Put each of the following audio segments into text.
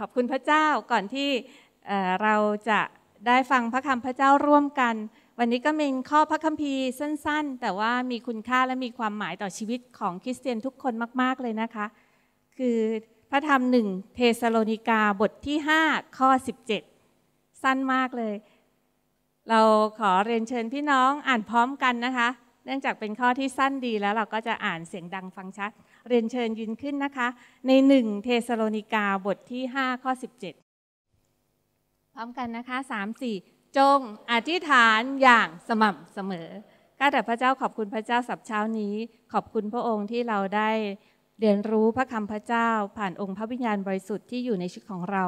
ขอบคุณพระเจ้าก่อนที่เราจะได้ฟังพระคำพระเจ้าร่วมกัน วันนี้ก็มีข้อพระคัมภีร์สั้น ๆ แต่ว่ามีคุณค่าและมีความหมายต่อชีวิตของคริสเตียนทุกคนมาก ๆเลยนะคะ คือพระธรรมหนึ่งเทสโลนิกาบทที่ 5 ข้อ 17 สั้นมากเลย เราขอเรียนเชิญพี่น้องอ่านพร้อมกันนะคะ เนื่องจากเป็นข้อที่สั้นดีแล้วเราก็จะอ่านเสียงดังฟังชัดเรียนเชิญยืนขึ้นนะคะ ในหนึ่งเทสโลนิกาบทที่ 5 ข้อ 17 พร้อมกันนะคะ 3 4 จงอธิษฐานอย่างสม่ำเสมอข้าแต่พระเจ้าขอบคุณพระเจ้าสับเช้านี้ ขอบคุณพระองค์ที่เราได้ เรียนรู้พระคำพระเจ้า ผ่านองค์พระวิญญาณบริสุทธิ์ที่อยู่ในชีวิตของเรา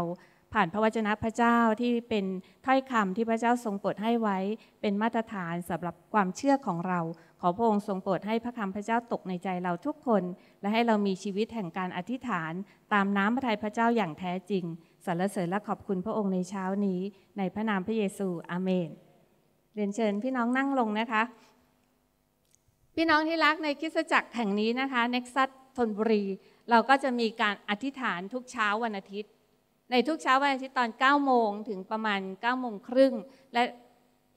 ผ่านพระวจนะพระเจ้าที่เป็นถ้อยคำที่พระเจ้าทรงโปรดให้ไว้ เป็นมาตรฐานสำหรับความเชื่อของเราขอพระองค์ทรงโปรดให้พระคำพระเจ้าตกในใจเราทุกคน และให้เรามีชีวิตแห่งการอธิษฐานตามน้ำพระทัยพระเจ้าอย่างแท้จริง สรรเสริญและขอบคุณพระองค์ในเช้านี้ในพระนามพระเยซูอาเมน เรียนเชิญพี่น้องนั่งลงนะคะ พี่น้องที่รักในคริสตจักรแห่งนี้นะคะเน็กซัสทนบุรี เราก็จะมีการอธิษฐานทุกเช้าวันอาทิตย์ในทุกเช้าวันอาทิตย์ตอน9โมงถึงประมาณ9โมงครึ่ง และ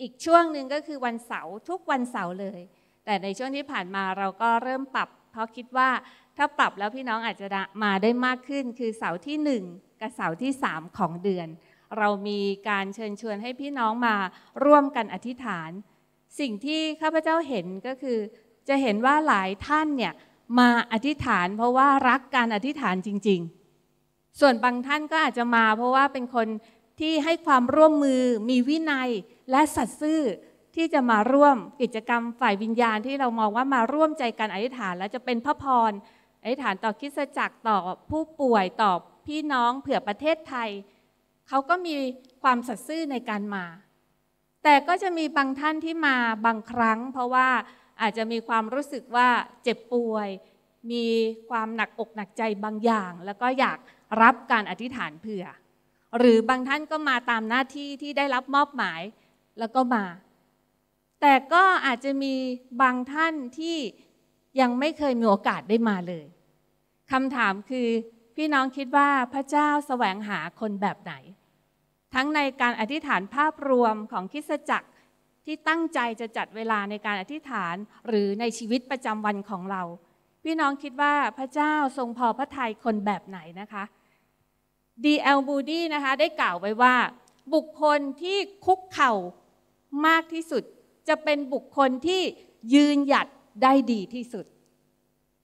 อีกช่วงหนึ่งก็คือวันเสาร์ทุกวันเสาร์เลย แต่ในช่วงที่ผ่านมาเราก็เริ่มปรับ เพราะคิดว่าถ้าปรับแล้วพี่น้องอาจจะมาได้มากขึ้น คือเสาร์ที่1กับเสาร์ที่3ของเดือน เรามีการเชิญชวนให้พี่น้องมาร่วมกันอธิษฐาน สิ่งที่ข้าพเจ้าเห็นก็คือจะเห็นว่าหลายท่านเนี่ยมาอธิษฐานเพราะว่ารักการอธิษฐานจริง ๆส่วนบางท่านก็อาจจะมาเพราะว่าเป็นคนที่ให้ความร่วมมือ มีวินัยและสัตย์ซื่อที่จะมาร่วมกิจกรรมฝ่ายวิญญาณ ที่เรามองว่ามาร่วมใจกันอธิษฐาน และจะเป็นพระพรอธิษฐานต่อคิสจักรต่อผู้ป่วยต่อพี่น้องเผื่อประเทศไทยเขาก็มีความสัตย์ซื่อในการมา แต่ก็จะมีบางท่านที่มาบางครั้ง เพราะว่าอาจจะมีความรู้สึกว่าเจ็บป่วย มีความหนักอกหนักใจบางอย่างแล้วก็อยากรับการอธิษฐานเผื่อ หรือบางท่านก็มาตามหน้าที่ที่ได้รับมอบหมายแล้วก็มา แต่ก็อาจจะมีบางท่านที่ยังไม่เคยมีโอกาสได้มาเลยคำถามคือ พี่น้องคิดว่าพระเจ้าแสวงหาคนแบบไหน ทั้งในการอธิษฐานภาพรวมของคิสจักรที่ตั้งใจจะจัดเวลาในการอธิษฐานหรือในชีวิตประจำวันของเรา พี่น้องคิดว่าพระเจ้าทรงพอพระทัยคนแบบไหนนะคะดีเอลบูดีนะคะได้กล่าวไว้ว่าบุคคลที่คุกเข่ามากที่สุดจะเป็นบุคคลที่ยืนหยัดได้ดีที่สุด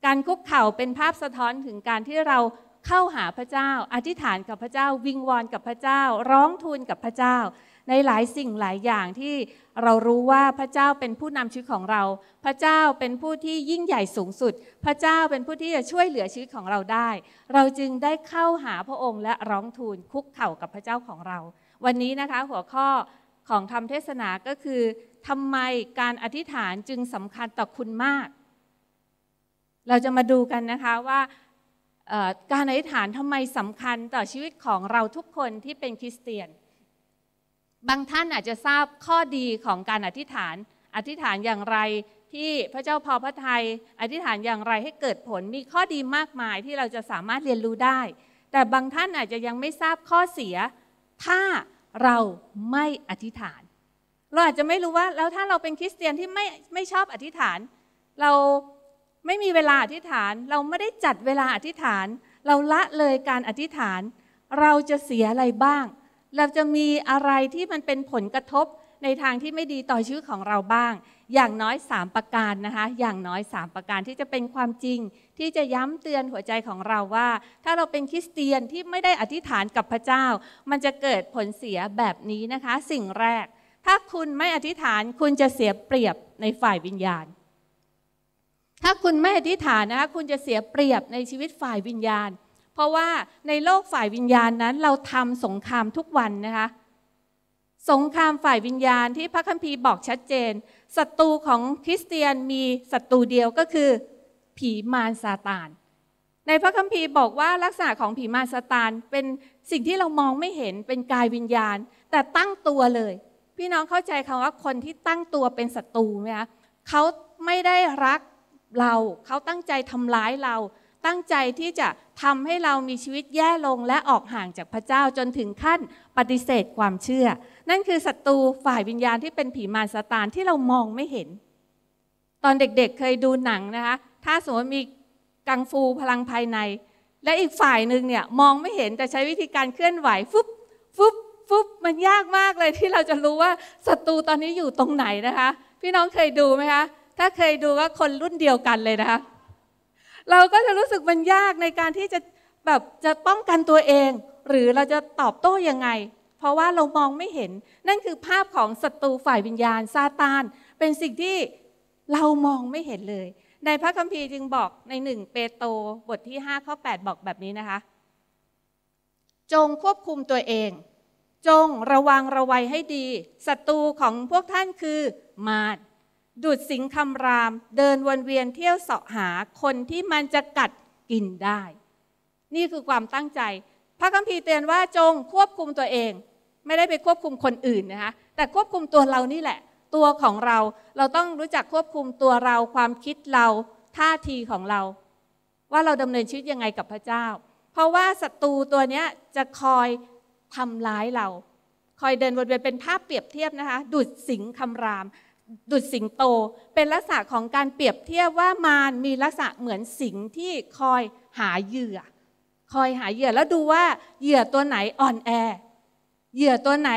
การคุกเข่าเป็นภาพสะท้อนถึงการที่เราเข้าหาพระเจ้าอธิษฐานกับพระเจ้า วิงวอนกับพระเจ้า ร้องทูลกับพระเจ้าในหลายสิ่งหลายอย่างที่เรารู้ว่าพระเจ้าเป็นผู้นำชีวิตของเรา พระเจ้าเป็นผู้ที่ยิ่งใหญ่สูงสุด พระเจ้าเป็นผู้ที่จะช่วยเหลือชีวิตของเราได้ เราจึงได้เข้าหาพระองค์และร้องทูลคุกเข่ากับพระเจ้าของเรา วันนี้นะคะหัวข้อของคำเทศนาก็คือทำไมการอธิษฐานจึงสำคัญต่อคุณมาก เราจะมาดูกันนะคะว่าการอธิษฐานทำไมสำคัญต่อชีวิตของเราทุกคนที่เป็นคริสเตียนบางท่านอาจจะทราบข้อดีของการอธิษฐาน อธิษฐานอย่างไรที่พระเจ้าพอพระทยัยอธิษฐานอย่างไรให้เกิดผลมีข้อดีมากมายที่เราจะสามารถเรียนรู้ได้ แต่บางท่านอาจจะยังไม่ทราบข้อเสีย ถ้าเราไม่อธิษฐาน เราอาจจะไม่รู้ว่าแล้วถ้าเราเป็นคริสเตียนที่ไม่ไม่ชอบอธิษฐาน เราไม่มีเวลาอธิษฐานเราไม่ได้จัดเวลาอธิษฐาน เราละเลยการอธิษฐานเราจะเสียอะไรบ้างเราจะมีอะไรที่มันเป็นผลกระทบในทางที่ไม่ดีต่อชื่อของเราบ้าง อย่างน้อย 3 ประการนะคะ อย่างน้อย 3 ประการที่จะเป็นความจริง ที่จะย้ำเตือนหัวใจของเราว่า ถ้าเราเป็นคริสเตียนที่ไม่ได้อธิษฐานกับพระเจ้า มันจะเกิดผลเสียแบบนี้นะคะ สิ่งแรก ถ้าคุณไม่อธิษฐานคุณจะเสียเปรียบในฝ่ายวิญญาณ ถ้าคุณไม่อธิษฐานนะคะคุณจะเสียเปรียบในชีวิตฝ่ายวิญญาณเพราะว่าในโลกฝ่ายวิญญาณนั้นเราทำสงครามทุกวันนะคะสงครามฝ่ายวิญญาณที่พระคัมภีร์บอกชัดเจนศัตรูของคริสเตียนมีศัตรูเดียวก็คือผีมารซาตาน ในพระคัมภีร์บอกว่าลักษณะของผีมารซาตานเป็นสิ่งที่เรามองไม่เห็นเป็นกายวิญญาณ แต่ตั้งตัวเลย พี่น้องเข้าใจคำว่าคนที่ตั้งตัวเป็นศัตรูไหมคะเขาไม่ได้รักเราเขาตั้งใจทำร้ายเราตั้งใจที่จะทำให้เรามีชีวิตแย่ลงและออกห่างจากพระเจ้าจนถึงขั้นปฏิเสธความเชื่อ นั่นคือศัตรูฝ่ายวิญญาณที่เป็นผีมารซาตานที่เรามองไม่เห็น ตอนเด็ก ๆเเคยดูหนังนะคะ ถ้าสมมติมี กังฟูพลังภายใน และอีกฝ่ายหนึ่งเนี่ยมองไม่เห็น แต่ใช้วิธีการเคลื่อนไหว ฟุบฟุบฟุบมันยากมากเลยที่เราจะรู้ว่าศัตรูตอนนี้อยู่ตรงไหนนะคะ พี่น้องเคยดูไหมคะ ถ้าเคยดูก็คนรุ่นเดียวกันเลยนะคะเราก็จะรู้สึกมันยากในการที่จะแบบจะป้องกันตัวเอง หรือเราจะตอบโต้ยังไง เพราะว่าเรามองไม่เห็นนั่นคือภาพของศัตรูฝ่ายวิญญาณซาตาน เป็นสิ่งที่เรามองไม่เห็นเลย ในพระคัมภีร์จึงบอกในหนึ่งเปโตรบทที่5ข้อ8บอกแบบนี้นะคะ จงควบคุมตัวเอง จงระวังระวัยให้ดีศัตรูของพวกท่านคือมารดุดสิงคำราม เดินวนเวียนเที่ยวเสาะหาคนที่มันจะกัดกินได้ นี่คือความตั้งใจ พระคัมภีร์เตือนว่าจงควบคุมตัวเอง ไม่ได้ไปควบคุมคนอื่นนะคะแต่ควบคุมตัวเรานี่แหละ ตัวของเราเราต้องรู้จักควบคุมตัวเราความคิดเราท่าทีของเรา ว่าเราดำเนินชีวิตยังไงกับพระเจ้า เพราะว่าศัตรูตัวนี้จะคอยทำร้ายเรา คอยเดินวนเวียนเป็นภาพเปรียบเทียบนะคะดุดสิงคำรามดุดสิงโตเป็นลักษณะของการเปรียบเทียบว่ามารมีลักษณะเหมือนสิงที่คอยหาเหยื่อ คอยหาเหยื่อแล้วดูว่าเหยื่อตัวไหนอ่อนแอ เหยื่อตัวไหน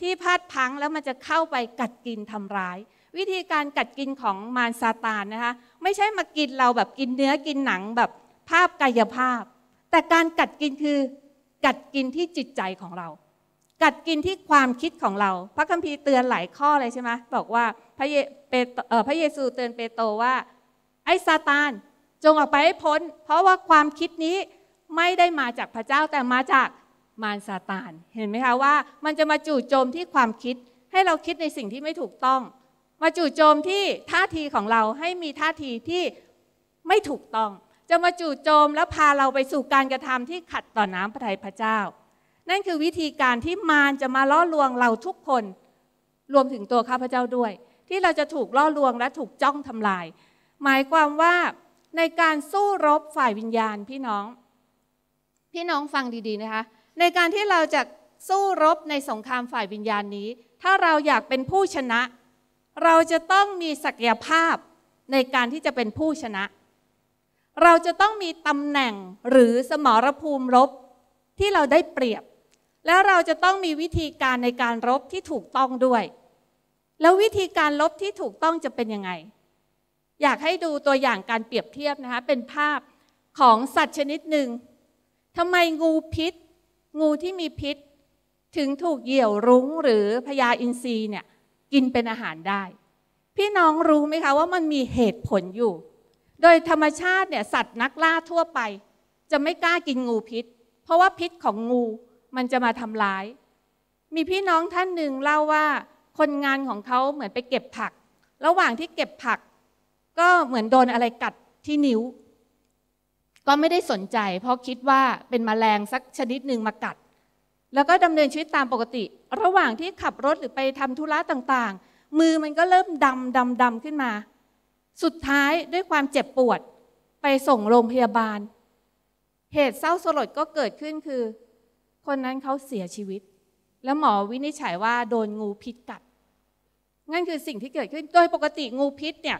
ที่พลาดพังแล้วมันจะเข้าไปกัดกินทำร้าย วิธีการกัดกินของมารซาตานนะคะ ไม่ใช่มากินเราแบบกินเนื้อกินหนังแบบภาพกายภาพ แต่การกัดกินคือ กัดกินที่จิตใจของเรากัดกินที่ความคิดของเราพระคัมภีร์เตือนหลายข้อเลยใช่ไหมบอกว่าพระเยเพระเยซูเตือนเปโตรว่า ไอ้ซาตานจงออกไปให้พ้น เพราะว่าความคิดนี้ไม่ได้มาจากพระเจ้าแต่มาจากมารซาตานเห็นไหมคะว่า มันจะมาจู่โจมที่ความคิดให้เราคิดในสิ่งที่ไม่ถูกต้อง มาจู่โจมที่ท่าทีของเราให้มีท่าทีที่ไม่ถูกต้อง จะมาจู่โจมแล้วพาเราไปสู่การกระทำที่ขัดต่อน้ำพระทัยพระเจ้านั่นคือวิธีการที่มารจะมาล่อลวงเราทุกคน รวมถึงตัวข้าพเจ้าด้วย ที่เราจะถูกล่อลวงและถูกจ้องทำลาย หมายความว่าในการสู้รบฝ่ายวิญญาณพี่น้อง พี่น้องฟังดีๆนะคะในการที่เราจะสู้รบในสงครามฝ่ายวิญญาณนี้ ถ้าเราอยากเป็นผู้ชนะ เราจะต้องมีศักยภาพในการที่จะเป็นผู้ชนะ เราจะต้องมีตำแหน่งหรือสมรภูมิรบที่เราได้เปรียบและเราจะต้องมีวิธีการในการรบที่ถูกต้องด้วย แล้ววิธีการลบที่ถูกต้องจะเป็นยังไง อยากให้ดูตัวอย่างการเปรียบเทียบนะคะ เป็นภาพของสัตว์ชนิดหนึ่งทำไมงูพิษ งูที่มีพิษ ถึงถูกเหยี่ยวรุ้งหรือพญาอินทรีเนี่ยกินเป็นอาหารได้ พี่น้องรู้ไหมคะว่ามันมีเหตุผลอยู่ โดยธรรมชาติเนี่ยสัตว์นักล่าทั่วไป จะไม่กล้ากินงูพิษ เพราะว่าพิษของงูมันจะมาทำร้าย มีพี่น้องท่านหนึ่งเล่าว่าคนงานของเขาเหมือนไปเก็บผัก ระหว่างที่เก็บผัก ก็เหมือนโดนอะไรกัดที่นิ้ว ก็ไม่ได้สนใจเพราะคิดว่าเป็นมแมลงสักชนิดหนึ่งมากัด แล้วก็ดำเนินชีวิตตามปกติ ระหว่างที่ขับรถหรือไปทำธุระต่างๆ มือมันก็เริ่มดำดำดำขึ้นมา สุดท้ายด้วยความเจ็บปวด ไปส่งโรงพยาบาล เหตุเศร้าสลดก็เกิดขึ้นคือคนนั้นเขาเสียชีวิต แล้วหมอวินิจฉัยว่าโดนงูพิษกัดนั่นคือสิ่งที่เกิดขึ้นโดยปกติงูพิษเนี่ย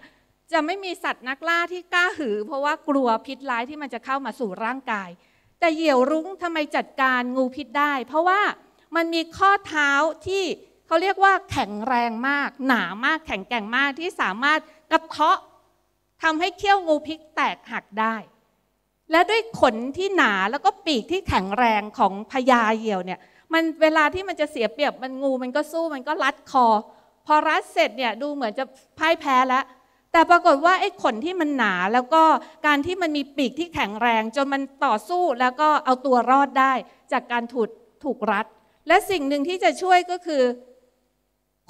จะไม่มีสัตว์นักล่าที่กล้าหือ เพราะว่ากลัวพิษร้ายที่มันจะเข้ามาสู่ร่างกาย แต่เหยี่ยวรุ้งทำไมจัดการงูพิษได้ เพราะว่ามันมีข้อเท้าที่เขาเรียกว่าแข็งแรงมาก หนามากแข็งแกร่งมากที่สามารถกระเทาะทำให้เขี้ยวงูพิษแตกหักได้และด้วยขนที่หนาแล้วก็ปีกที่แข็งแรงของพญาเหยี่ยวเนี่ยมันเวลาที่มันจะเสียเปรียบมันงูมันก็สู้มันก็รัดคอ พอรัดเสร็จเนี่ยดูเหมือนจะพ่ายแพ้แล้วแต่ปรากฏว่าไอ้ขนที่มันหนาแล้วก็การที่มันมีปีกที่แข็งแรงจนมันต่อสู้แล้วก็เอาตัวรอดได้จากการถูกถูกรัดและสิ่งหนึ่งที่จะช่วยก็คือ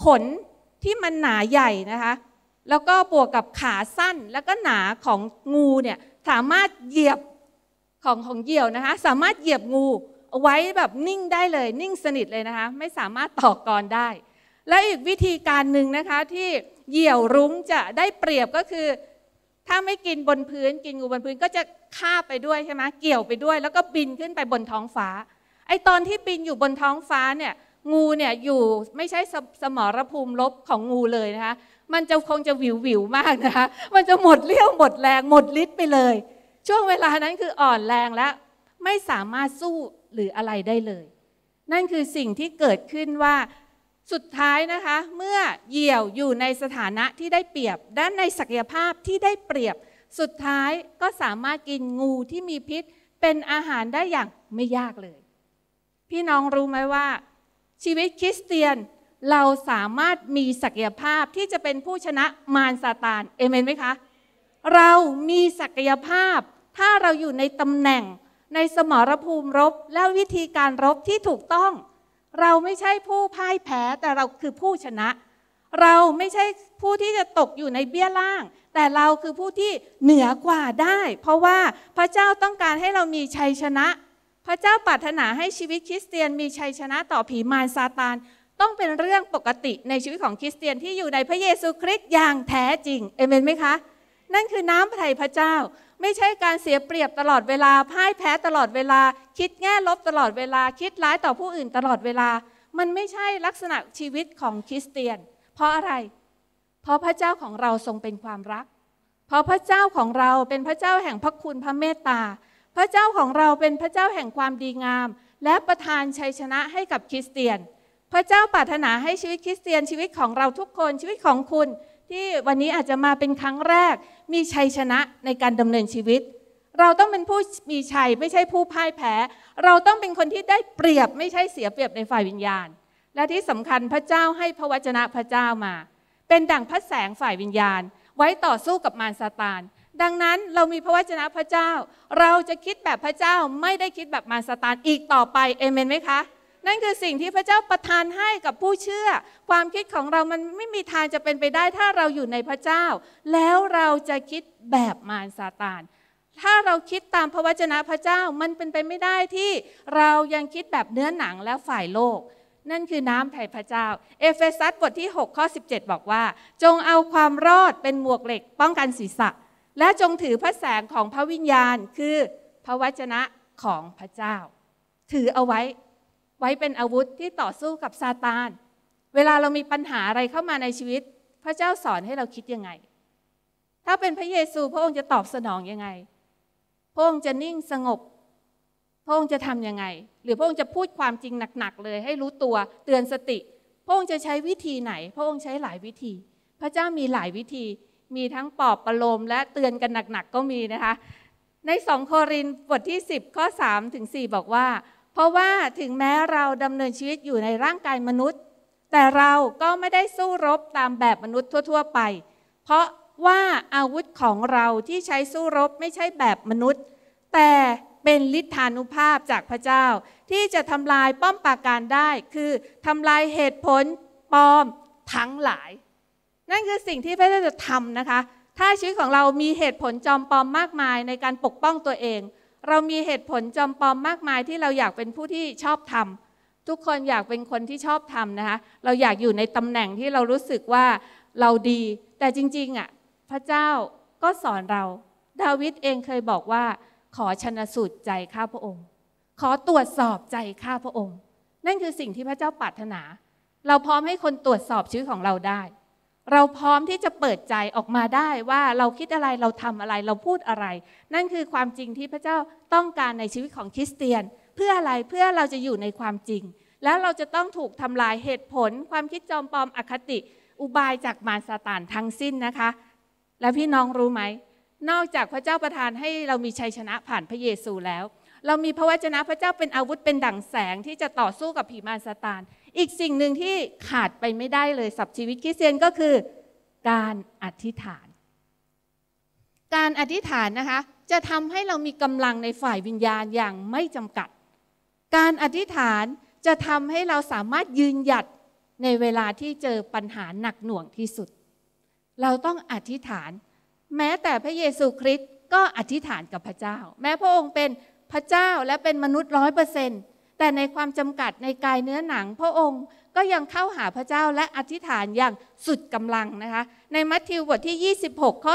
ขนที่มันหนาใหญ่นะคะ แล้วก็บวกกับขาสั้นแล้วก็หนาของงูเนี่ยสามารถเหยียบของของเหยี่ยวนะคะ สามารถเหยียบงูเอาไว้แบบนิ่งได้เลยนิ่งสนิทเลยนะคะ ไม่สามารถตอกกอนได้ และอีกวิธีการหนึ่งนะคะที่เหยี่ยวรุ้งจะได้เปรียบก็คือ ถ้าไม่กินบนพื้นกินงูบนพื้นก็จะคาบไปด้วยใช่ไหมเกี่ยวไปด้วย แล้วก็บินขึ้นไปบนท้องฟ้า ไอตอนที่บินอยู่บนท้องฟ้าเนี่ย งูเนี่ยอยู่ไม่ใช่สมรภูมิลบของงูเลยนะคะมันจะคงจะวิววิวมากนะคะ มันจะหมดเรี่ยวหมดแรงหมดฤทธิ์ไปเลย ช่วงเวลานั้นคืออ่อนแรงแล้ว ไม่สามารถสู้หรืออะไรได้เลย นั่นคือสิ่งที่เกิดขึ้นว่าสุดท้ายนะคะ เมื่อเหยี่ยวอยู่ในสถานะที่ได้เปรียบด้านในศักยภาพที่ได้เปรียบ สุดท้ายก็สามารถกินงูที่มีพิษเป็นอาหารได้อย่างไม่ยากเลย พี่น้องรู้ไหมว่า ชีวิตคริสเตียนเราสามารถมีศักยภาพที่จะเป็นผู้ชนะมารซาตานเอเมนไหมคะ เรามีศักยภาพ ถ้าเราอยู่ในตำแหน่งในสมรภูมิรบและวิธีการรบที่ถูกต้อง เราไม่ใช่ผู้พ่ายแพ้แต่เราคือผู้ชนะ เราไม่ใช่ผู้ที่จะตกอยู่ในเบี้ยล่าง แต่เราคือผู้ที่เหนือกว่าได้ เพราะว่าพระเจ้าต้องการให้เรามีชัยชนะ พระเจ้าปรารถนาให้ชีวิตคริสเตียน มีชัยชนะต่อผีมารซาตานต้องเป็นเรื่องปกติในชีวิตของคริสเตียนที่อยู่ในพระเยซูคริสต์อย่างแท้จริง เอเมนไหมคะ นั่นคือน้ำพระทัยพระเจ้าไม่ใช่การเสียเปรียบตลอดเวลาพ่ายแพ้ตลอดเวลา คิดแง่ลบตลอดเวลาคิดร้ายต่อผู้อื่นตลอดเวลา มันไม่ใช่ลักษณะชีวิตของคริสเตียน เพราะอะไร เพราะพระเจ้าของเราทรงเป็นความรัก เพราะพระเจ้าของเราเป็นพระเจ้าแห่งพระคุณพระเมตตา พระเจ้าของเราเป็นพระเจ้าแห่งความดีงาม และประทานชัยชนะให้กับคริสเตียนพระเจ้าปรารถนาให้ชีวิตคริสเตียนชีวิตของเราทุกคนชีวิตของคุณที่วันนี้อาจจะมาเป็นครั้งแรก มีชัยชนะในการดำเนินชีวิต เราต้องเป็นผู้มีชัยไม่ใช่ผู้พ่ายแพ้ เราต้องเป็นคนที่ได้เปรียบไม่ใช่เสียเปรียบในฝ่ายวิญญาณ และที่สำคัญพระเจ้าให้พระวจนะพระเจ้ามา เป็นดั่งพระแสงฝ่ายวิญญาณไว้ต่อสู้กับมารซาตานดังนั้นเรามีพระวจนะพระเจ้า เราจะคิดแบบพระเจ้าไม่ได้คิดแบบมารซาตานอีกต่อไปเอเมนไหมคะนั่นคือสิ่งที่พระเจ้าประทานให้กับผู้เชื่อ ความคิดของเรา มันไม่มีทางจะเป็นไปได้ถ้าเราอยู่ในพระเจ้า แล้วเราจะคิดแบบมารซาตานถ้าเราคิดตามพระวจนะพระเจ้ามันเป็นไปไม่ได้ที่เรายังคิดแบบเนื้อหนังและฝ่ายโลก นั่นคือน้ำไถ่พระเจ้า เอเฟซัสบทที่6ข้อ17 บอกว่า จงเอาความรอดเป็นหมวกเหล็ก ป้องกันศีรษะ และจงถือพระแสงของพระวิญญาณ คือพระวจนะของพระเจ้า ถือเอาไว้ไว้เป็นอาวุธที่ต่อสู้กับซาตาน เวลาเรามีปัญหาอะไรเข้ามาในชีวิต พระเจ้าสอนให้เราคิดยังไง ถ้าเป็นพระเยซูพระองค์จะตอบสนองยังไง พระองค์จะนิ่งสงบ พระองค์จะทำยังไง หรือพระองค์จะพูดความจริงหนักๆเลย ให้รู้ตัว เตือนสติ พระองค์จะใช้วิธีไหน พระองค์ใช้หลายวิธี พระเจ้ามีหลายวิธี มีทั้งปลอบประโลมและเตือนกันหนักๆก็มีนะคะ ในสองโครินบทที่ 10 ข้อ3ถึง4บอกว่าเพราะว่าถึงแม้เราดำเนินชีวิตอยู่ในร่างกายมนุษย์ แต่เราก็ไม่ได้สู้รบตามแบบมนุษย์ทั่วๆ ไป เพราะว่าอาวุธของเราที่ใช้สู้รบไม่ใช่แบบมนุษย์ แต่เป็นฤทธานุภาพจากพระเจ้า ที่จะทำลายป้อมปราการได้ คือทำลายเหตุผลปลอมทั้งหลาย นั่นคือสิ่งที่พระเจ้าจะทำนะคะ ถ้าชีวิตของเรามีเหตุผลจอมปลอมมากมายในการปกป้องตัวเองเรามีเหตุผลจำปอมมากมายที่เราอยากเป็นผู้ที่ชอบทำทุกคนอยากเป็นคนที่ชอบทำนะคะเราอยากอยู่ในตำแหน่งที่เรารู้สึกว่าเราดี แต่จริง ๆอ่ะ พระเจ้าก็สอนเรา ดาวิดเองเคยบอกว่า ขอชนะสูตรใจข้าพระองค์ ขอตรวจสอบใจข้าพระองค์นั่นคือสิ่งที่พระเจ้าปรารถนา เราพร้อมให้คนตรวจสอบชื่อของเราได้เราพร้อมที่จะเปิดใจออกมาได้ว่าเราคิดอะไรเราทำอะไรเราพูดอะไร นั่นคือความจริงที่พระเจ้าต้องการในชีวิตของคริสเตียน เพื่ออะไรเพื่อเราจะอยู่ในความจริง แล้วเราจะต้องถูกทำลายเหตุผล ความคิดจอมปลอมอคติอุบายจากมารซาตานทั้งสิ้นนะคะ และพี่น้องรู้ไหม นอกจากพระเจ้าประทานให้เรามีชัยชนะผ่านพระเยซูแล้ว เรามีพระวจนะพระเจ้าเป็นอาวุธเป็นดั่งแสงที่จะต่อสู้กับผีมารซาตานอีกสิ่งหนึ่งที่ขาดไปไม่ได้เลยสับชีวิตคริสเตียนก็คือ การอธิษฐาน การอธิษฐานนะคะจะทำให้เรามีกำลังในฝ่ายวิญญาณอย่างไม่จำกัด การอธิษฐานจะทำให้เราสามารถยืนหยัดในเวลาที่เจอปัญหาหนักหน่วงที่สุด เราต้องอธิษฐาน แม้แต่พระเยซูคริสต์ก็อธิษฐานกับพระเจ้า แม้พระองค์เป็นพระเจ้าและเป็นมนุษย์ร้อยเปอร์เซนต์แต่ในความจำกัดในกายเนื้อหนัง พระองค์ก็ยังเข้าหาพระเจ้าและอธิษฐานอย่างสุดกำลังนะคะในมัทธิวบทที่ 26ข้อ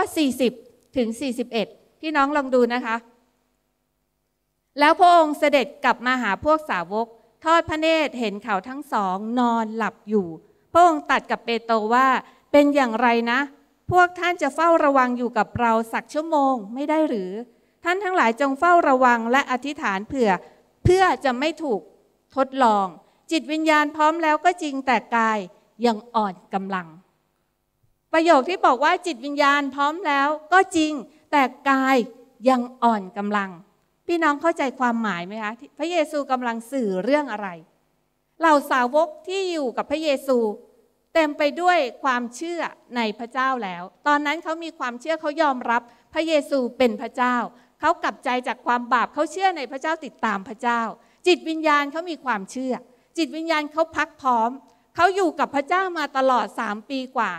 40 ถึง 41 พี่น้องลองดูนะคะ แล้วพระองค์เสด็จกลับมาหาพวกสาวก ทอดพระเนตรเห็นเขาทั้งสองนอนหลับอยู่ พระองค์ตัดกับเปโตรว่าเป็นอย่างไรนะ พวกท่านจะเฝ้าระวังอยู่กับเราสักชั่วโมงไม่ได้หรือ ท่านทั้งหลายจงเฝ้าระวังและอธิษฐานเผื่อพื่อจะไม่ถูกทดลองจิตวิญญาณพร้อมแล้ว ก็จริงแต่กายยังอ่อนกำลัง ประโยคที่บอกว่าจิตวิญญาณพร้อมแล้วก็จริงแต่กายยังอ่อนกำลัง พี่น้องเข้าใจความหมายไหมคะพระเยซูกำลังสื่อเรื่องอะไร เหล่าสาวกที่อยู่กับพระเยซู เต็มไปด้วยความเชื่อในพระเจ้าแล้ว ตอนนั้นเขามีความเชื่อเขายอมรับพระเยซูเป็นพระเจ้าเขากลับใจจากความบาปเขาเชื่อในพระเจ้าติดตามพระเจ้า จิตวิญญาณเขามีความเชื่อ จิตวิญญาณเขาพักพร้อม เขาอยู่กับพระเจ้ามาตลอดสามปีกว่า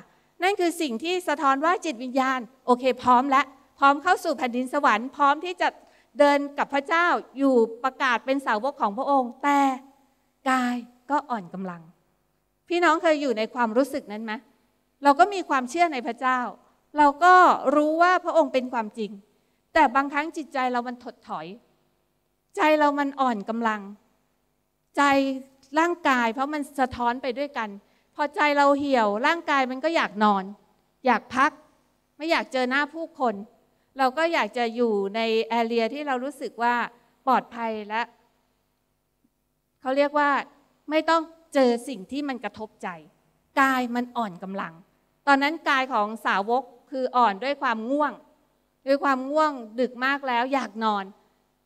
นั่นคือสิ่งที่สะท้อนว่าจิตวิญญาณ โอเค พร้อมและ พร้อมเข้าสู่แผ่นดินสวรรค์พร้อมที่จะเดินกับพระเจ้าอยู่ประกาศเป็นสาวกของพระองค์ แต่ กายก็อ่อนกำลัง พี่น้องเคยอยู่ในความรู้สึกนั้นไหมเราก็มีความเชื่อในพระเจ้า เราก็รู้ว่าพระองค์เป็นความจริงแต่บางครั้งจิตใจเรามันถดถอย ใจเรามันอ่อนกำลัง ใจร่างกายเพราะมันสะท้อนไปด้วยกัน พอใจเราเหี่ยว ร่างกายมันก็อยากนอน อยากพัก ไม่อยากเจอหน้าผู้คน เราก็อยากจะอยู่ในแอเรียที่เรารู้สึกว่าปลอดภัยและเขาเรียกว่า ไม่ต้องเจอสิ่งที่มันกระทบใจ กายมันอ่อนกำลัง ตอนนั้นกายของสาวกคืออ่อนด้วยความง่วงด้วยความง่วงดึกมากแล้วอยากนอน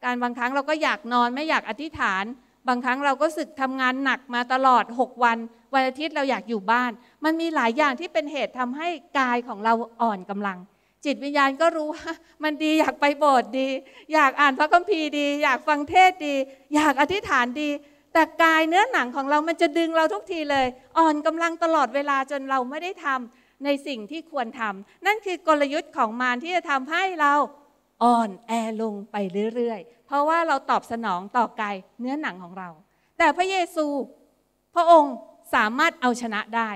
การบางครั้งเราก็อยากนอนไม่อยากอธิษฐาน บางครั้งเราก็สึกทำงานหนักมาตลอด 6 วัน วันอาทิตย์เราอยากอยู่บ้าน มันมีหลายอย่างที่เป็นเหตุทำให้กายของเราอ่อนกำลัง จิตวิญญาณก็รู้ว่ามันดีอยากไปโบสถ์ดี อยากอ่านพระคัมภีร์ดี อยากฟังเทศดี อยากอธิษฐานดี แต่กายเนื้อหนังของเรามันจะดึงเราทุกทีเลย อ่อนกำลังตลอดเวลาจนเราไม่ได้ทำในสิ่งที่ควรทำนั่นคือกลยุทธ์ของมารที่จะทำให้เราอ่อนแอลงไปเรื่อยๆเพราะว่าเราตอบสนองต่อกายเนื้อหนังของเรา แต่พระเยซู พระองค์สามารถเอาชนะได้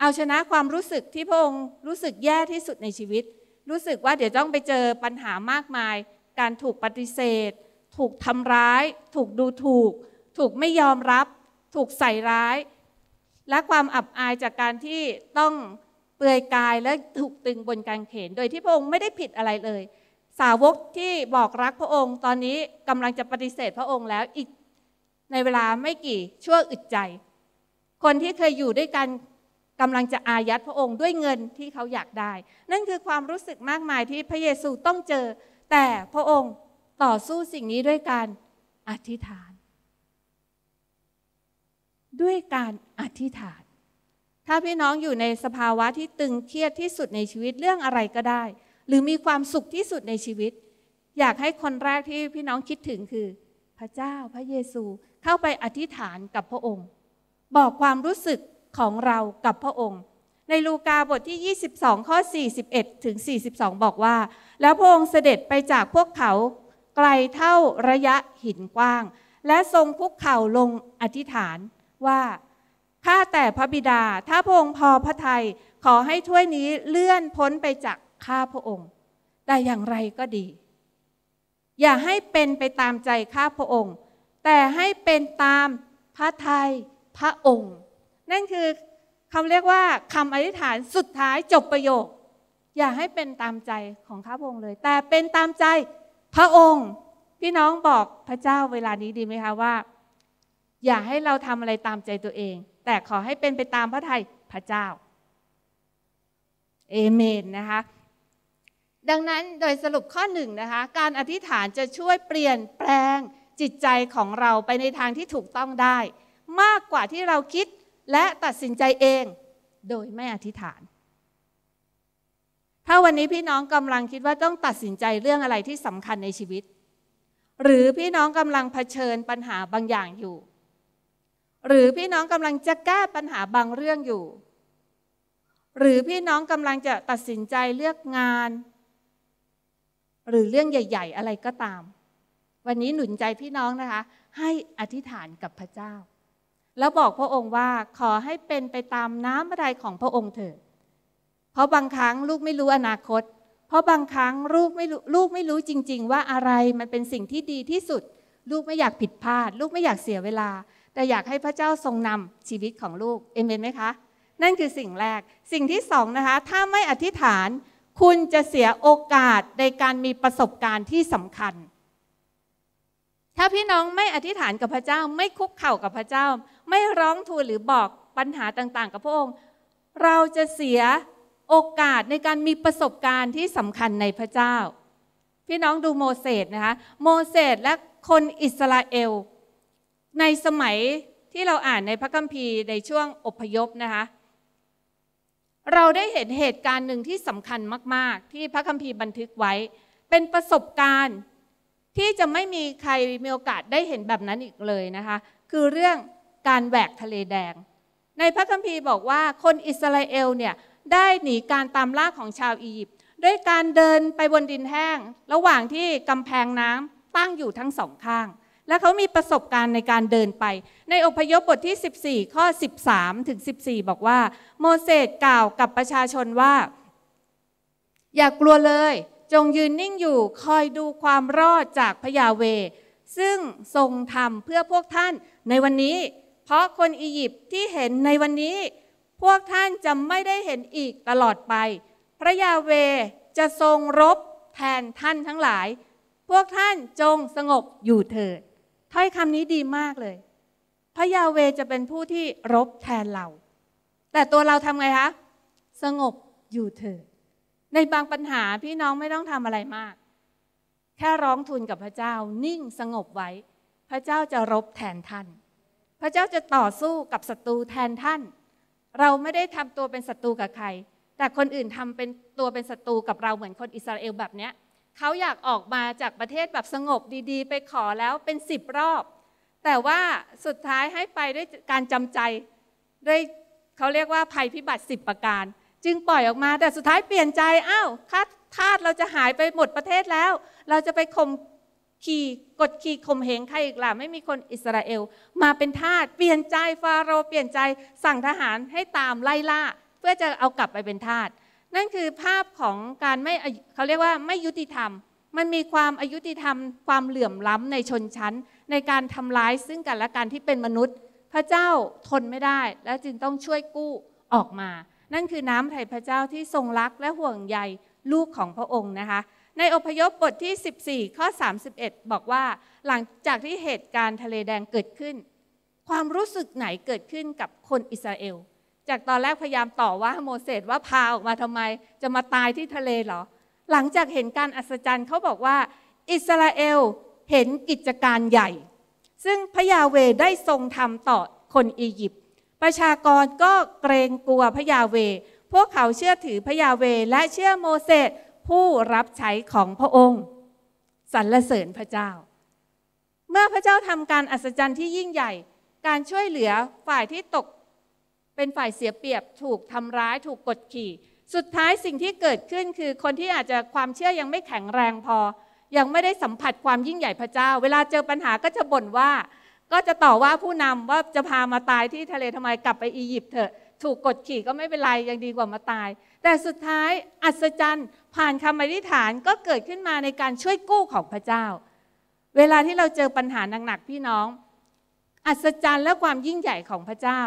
เอาชนะความรู้สึกที่พระองค์รู้สึกแย่ที่สุดในชีวิต รู้สึกว่าเดี๋ยวต้องไปเจอปัญหามากมาย การถูกปฏิเสธ ถูกทำร้าย ถูกดูถูก ถูกไม่ยอมรับ ถูกใส่ร้าย และความอับอายจากการที่ต้องเปลือยกายและถูกตึงบนกางเขน โดยที่พระองค์ไม่ได้ผิดอะไรเลย สาวกที่บอกรักพระองค์ตอนนี้กำลังจะปฏิเสธพระองค์แล้ว อีก ในเวลาไม่กี่ชั่วอึดใจ คนที่เคยอยู่ด้วยกันกำลังจะอายัดพระองค์ด้วยเงินที่เขาอยากได้ นั่นคือความรู้สึกมากมายที่พระเยซูต้องเจอแต่พระองค์ต่อสู้สิ่งนี้ด้วยการอธิษฐาน ด้วยการอธิษฐานถ้าพี่น้องอยู่ในสภาวะที่ตึงเครียดที่สุดในชีวิตเรื่องอะไรก็ได้ หรือมีความสุขที่สุดในชีวิต อยากให้คนแรกที่พี่น้องคิดถึงคือ พระเจ้าพระเยซูเข้าไปอธิษฐานกับพระองค์ บอกความรู้สึกของเรากับพระองค์ ในลูกาบทที่22ข้อ41ถึง42บอกว่า แล้วพระองค์เสด็จไปจากพวกเขาไกลเท่าระยะหินกว้าง และทรงคุกเข่าลงอธิษฐานว่าข้าแต่พระบิดาถ้าพระองค์พอพระทัยขอให้ถ้วยนี้เลื่อนพ้นไปจากข้าพระองค์แต่อย่างไรก็ดี อย่าให้เป็นไปตามใจข้าพระองค์ แต่ให้เป็นตามพระทัยพระองค์ นั่นคือคำาเรียกว่าคำอธิษฐานสุดท้ายจบประโยค อย่าให้เป็นตามใจของข้าพระองค์เลย แต่เป็นตามใจพระองค์ พี่น้องบอกพระเจ้าเวลานี้ดีไหมคะว่า อย่าให้เราทำอะไรตามใจตัวเองแต่ขอให้เป็นไปตามพระทัยพระเจ้าเอเมนนะคะ ดังนั้นโดยสรุปข้อหนึ่งนะคะการอธิษฐานจะช่วยเปลี่ยนแปลงจิตใจของเราไปในทางที่ถูกต้องได้ มากกว่าที่เราคิดและตัดสินใจเอง โดยไม่อธิษฐาน ถ้าวันนี้พี่น้องกำลังคิดว่าต้องตัดสินใจเรื่องอะไรที่สำคัญในชีวิต หรือพี่น้องกำลังเผชิญปัญหาบางอย่างอยู่หรือพี่น้องกำลังจะแก้ปัญหาบางเรื่องอยู่ หรือพี่น้องกำลังจะตัดสินใจเลือกงาน หรือเรื่องใหญ่ๆอะไรก็ตาม วันนี้หนุนใจพี่น้องนะคะ ให้อธิษฐานกับพระเจ้า แล้วบอกพระองค์ว่าขอให้เป็นไปตามน้ำพระทัยของพระองค์เถิดเพราะบางครั้งลูกไม่รู้อนาคต เพราะบางครั้งลูกไม่รู้ลูกไม่รู้จริงๆว่าอะไรมันเป็นสิ่งที่ดีที่สุด ลูกไม่อยากผิดพลาด ลูกไม่อยากเสียเวลาแต่อยากให้พระเจ้าทรงนำชีวิตของลูกเอเมนไหมคะนั่นคือสิ่งแรกสิ่งที่สองนะคะถ้าไม่อธิษฐานคุณจะเสียโอกาสในการมีประสบการณ์ที่สำคัญ ถ้าพี่น้องไม่อธิษฐานกับพระเจ้าไม่คุกเข่ากับพระเจ้า ไม่ร้องทูลหรือบอกปัญหาต่าง ๆ กับพระองค์ เราจะเสียโอกาสในการมีประสบการณ์ที่สำคัญในพระเจ้า พี่น้องดูโมเสสนะคะโมเสสและคนอิสราเอลในสมัยที่เราอ่านในพระคัมภีร์ในช่วงอพยพนะคะเราได้เห็นเหตุการณ์หนึ่งที่สำคัญมาก ๆ ที่พระคัมภีร์บันทึกไว้ เป็นประสบการณ์ที่จะไม่มีใครมีโอกาสได้เห็นแบบนั้นอีกเลยนะคะคือเรื่องการแหวกทะเลแดง ในพระคัมภีร์บอกว่าคนอิสราเอลเนี่ยได้หนีการตามล่าของชาวอียิปต์ด้วยการเดินไปบนดินแห้งระหว่างที่กำแพงน้ำตั้งอยู่ทั้งสองข้างและเขามีประสบการณ์ในการเดินไป ในอพยพบทที่ 14 ข้อ 13 ถึง 14 บอกว่า โมเสสกล่าวกับประชาชนว่า อย่ากกลัวเลย จงยืนนิ่งอยู่คอยดูความรอดจากพยาเว ซึ่งทรงทำเพื่อพวกท่านในวันนี้ เพราะคนอียิปต์ที่เห็นในวันนี้ พวกท่านจะไม่ได้เห็นอีกตลอดไป พระยาเวจะทรงรบแทนท่านทั้งหลาย พวกท่านจงสงบอยู่เถิดถ้อยคำนี้ดีมากเลย พระยาเวจะเป็นผู้ที่รบแทนเราแต่ตัวเราทำไงคะสงบอยู่เถิดในบางปัญหาพี่น้องไม่ต้องทำอะไรมาก แค่ร้องทูลกับพระเจ้านิ่งสงบไว้ พระเจ้าจะรบแทนท่าน พระเจ้าจะต่อสู้กับศัตรูแทนท่าน เราไม่ได้ทำตัวเป็นศัตรูกับใคร แต่คนอื่นทำเป็นตัวเป็นศัตรูกับเราเหมือนคนอิสราเอลแบบเนี้ยเขาอยากออกมาจากประเทศแบบสงบดี ๆ ไปขอแล้วเป็นสิบรอบ แต่ว่าสุดท้ายให้ไปด้วยการจำใจด้วยเขาเรียกว่าภัยพิบัติสิบประการ จึงปล่อยออกมา แต่สุดท้ายเปลี่ยนใจอ้าวคาาทาดเราจะหายไปหมดประเทศแล้ว เราจะไปข่มขี่กดขี่ข่มเหงใครอีกล่ะไม่มีคนอิสราเอลมาเป็นทาสเปลี่ยนใจฟาโรเปลี่ยนใจสั่งทหารให้ตามไล่ล่าเพื่อจะเอากลับไปเป็นทาสนั่นคือภาพของการไม่เขาเรียกว่าไม่ยุติธรรม มันมีความอายุติธรรมความเหลื่อมล้ำในชนชั้นในการทำร้ายซึ่งกัน และกันที่เป็นมนุษย์ พระเจ้าทนไม่ได้และจึงต้องช่วยกู้ออกมา นั่นคือน้ำไถ่พระเจ้าที่ทรงรักและห่วงใยลูกของพระองค์นะคะ ในอพยพบทที่ 14 ข้อ 31 บอกว่าหลังจากที่เหตุการณ์ทะเลแดงเกิดขึ้น ความรู้สึกไหนเกิดขึ้นกับคนอิสราเอลจากตอนแรกพยายามต่อว่าโมเสสว่าพาออกมาทำไมจะมาตายที่ทะเลเหรอหลังจากเห็นการอัศจรรย์เขาบอกว่า อิสราเอลเห็นกิจการใหญ่ ซึ่งพระยาเวได้ทรงทำต่อคนอียิปต์ประชากรก็เกรงกลัวพระยาเวพวกเขาเชื่อถือพระยาเวและเชื่อโมเสสผู้รับใช้ของพระองค์ สรรเสริญพระเจ้า เมื่อพระเจ้าทำการอัศจรรย์ที่ยิ่งใหญ่ การช่วยเหลือฝ่ายที่ตกเป็นฝ่ายเสียเปรียบ ถูกทำร้าย ถูกกดขี่ สุดท้ายสิ่งที่เกิดขึ้นคือคนที่อาจจะความเชื่อยังไม่แข็งแรงพอ ยังไม่ได้สัมผัสความยิ่งใหญ่พระเจ้า เวลาเจอปัญหาก็จะบ่นว่า ก็จะต่อว่าผู้นำว่าจะพามาตายที่ทะเลทำไมกลับไปอียิปต์เถอะ ถูกกดขี่ก็ไม่เป็นไรยังดีกว่ามาตาย แต่สุดท้ายอัศจรรย์ผ่านคำอธิษฐานก็เกิดขึ้นมาในการช่วยกู้ของพระเจ้า เวลาที่เราเจอปัญหาหนักๆพี่น้อง อัศจรรย์ และความยิ่งใหญ่ของพระเจ้า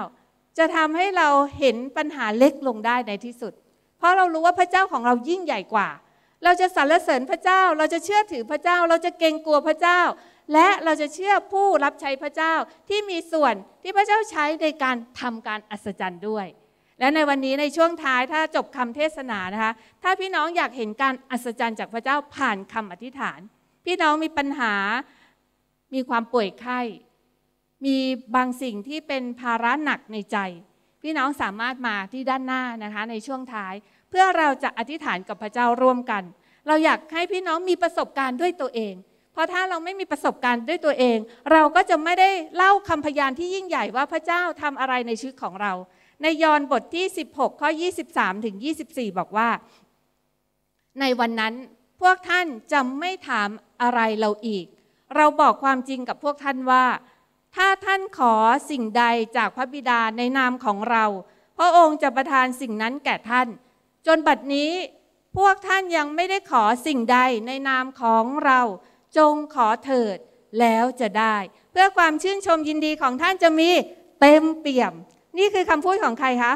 จะทำให้เราเห็นปัญหาเล็กลงได้ในที่สุด เพราะเรารู้ว่าพระเจ้าของเรายิ่งใหญ่กว่า เราจะสรรเสริญพระเจ้า เราจะเชื่อถือพระเจ้า เราจะเกรงกลัวพระเจ้า และเราจะเชื่อผู้รับใช้พระเจ้าที่มีส่วนที่พระเจ้าใช้ในการทำการอัศจรรย์ด้วย และในวันนี้ในช่วงท้ายถ้าจบคำเทศนานะคะ ถ้าพี่น้องอยากเห็นการอัศจรรย์จากพระเจ้าผ่านคำอธิษฐาน พี่น้องมีปัญหา มีความป่วยไข้มีบางสิ่งที่เป็นภาระหนักในใจ พี่น้องสามารถมาที่ด้านหน้านะคะในช่วงท้ายเพื่อเราจะอธิษฐานกับพระเจ้าร่วมกัน เราอยากให้พี่น้องมีประสบการณ์ด้วยตัวเอง เพราะถ้าเราไม่มีประสบการณ์ด้วยตัวเอง เราก็จะไม่ได้เล่าคำพยานที่ยิ่งใหญ่ว่าพระเจ้าทำอะไรในชีวิตของเรา ในยอห์นบทที่16ข้อ23ถึง24 บอกว่า ในวันนั้นพวกท่านจะไม่ถามอะไรเราอีก เราบอกความจริงกับพวกท่านว่าถ้าท่านขอสิ่งใดจากพระบิดาในนามของเรา พระองค์จะประทานสิ่งนั้นแก่ท่าน จนบัดนี้ พวกท่านยังไม่ได้ขอสิ่งใดในนามของเรา จงขอเถิดแล้วจะได้ เพื่อความชื่นชมยินดีของท่านจะมีเต็มเปี่ยม นี่คือคำพูดของใครคะ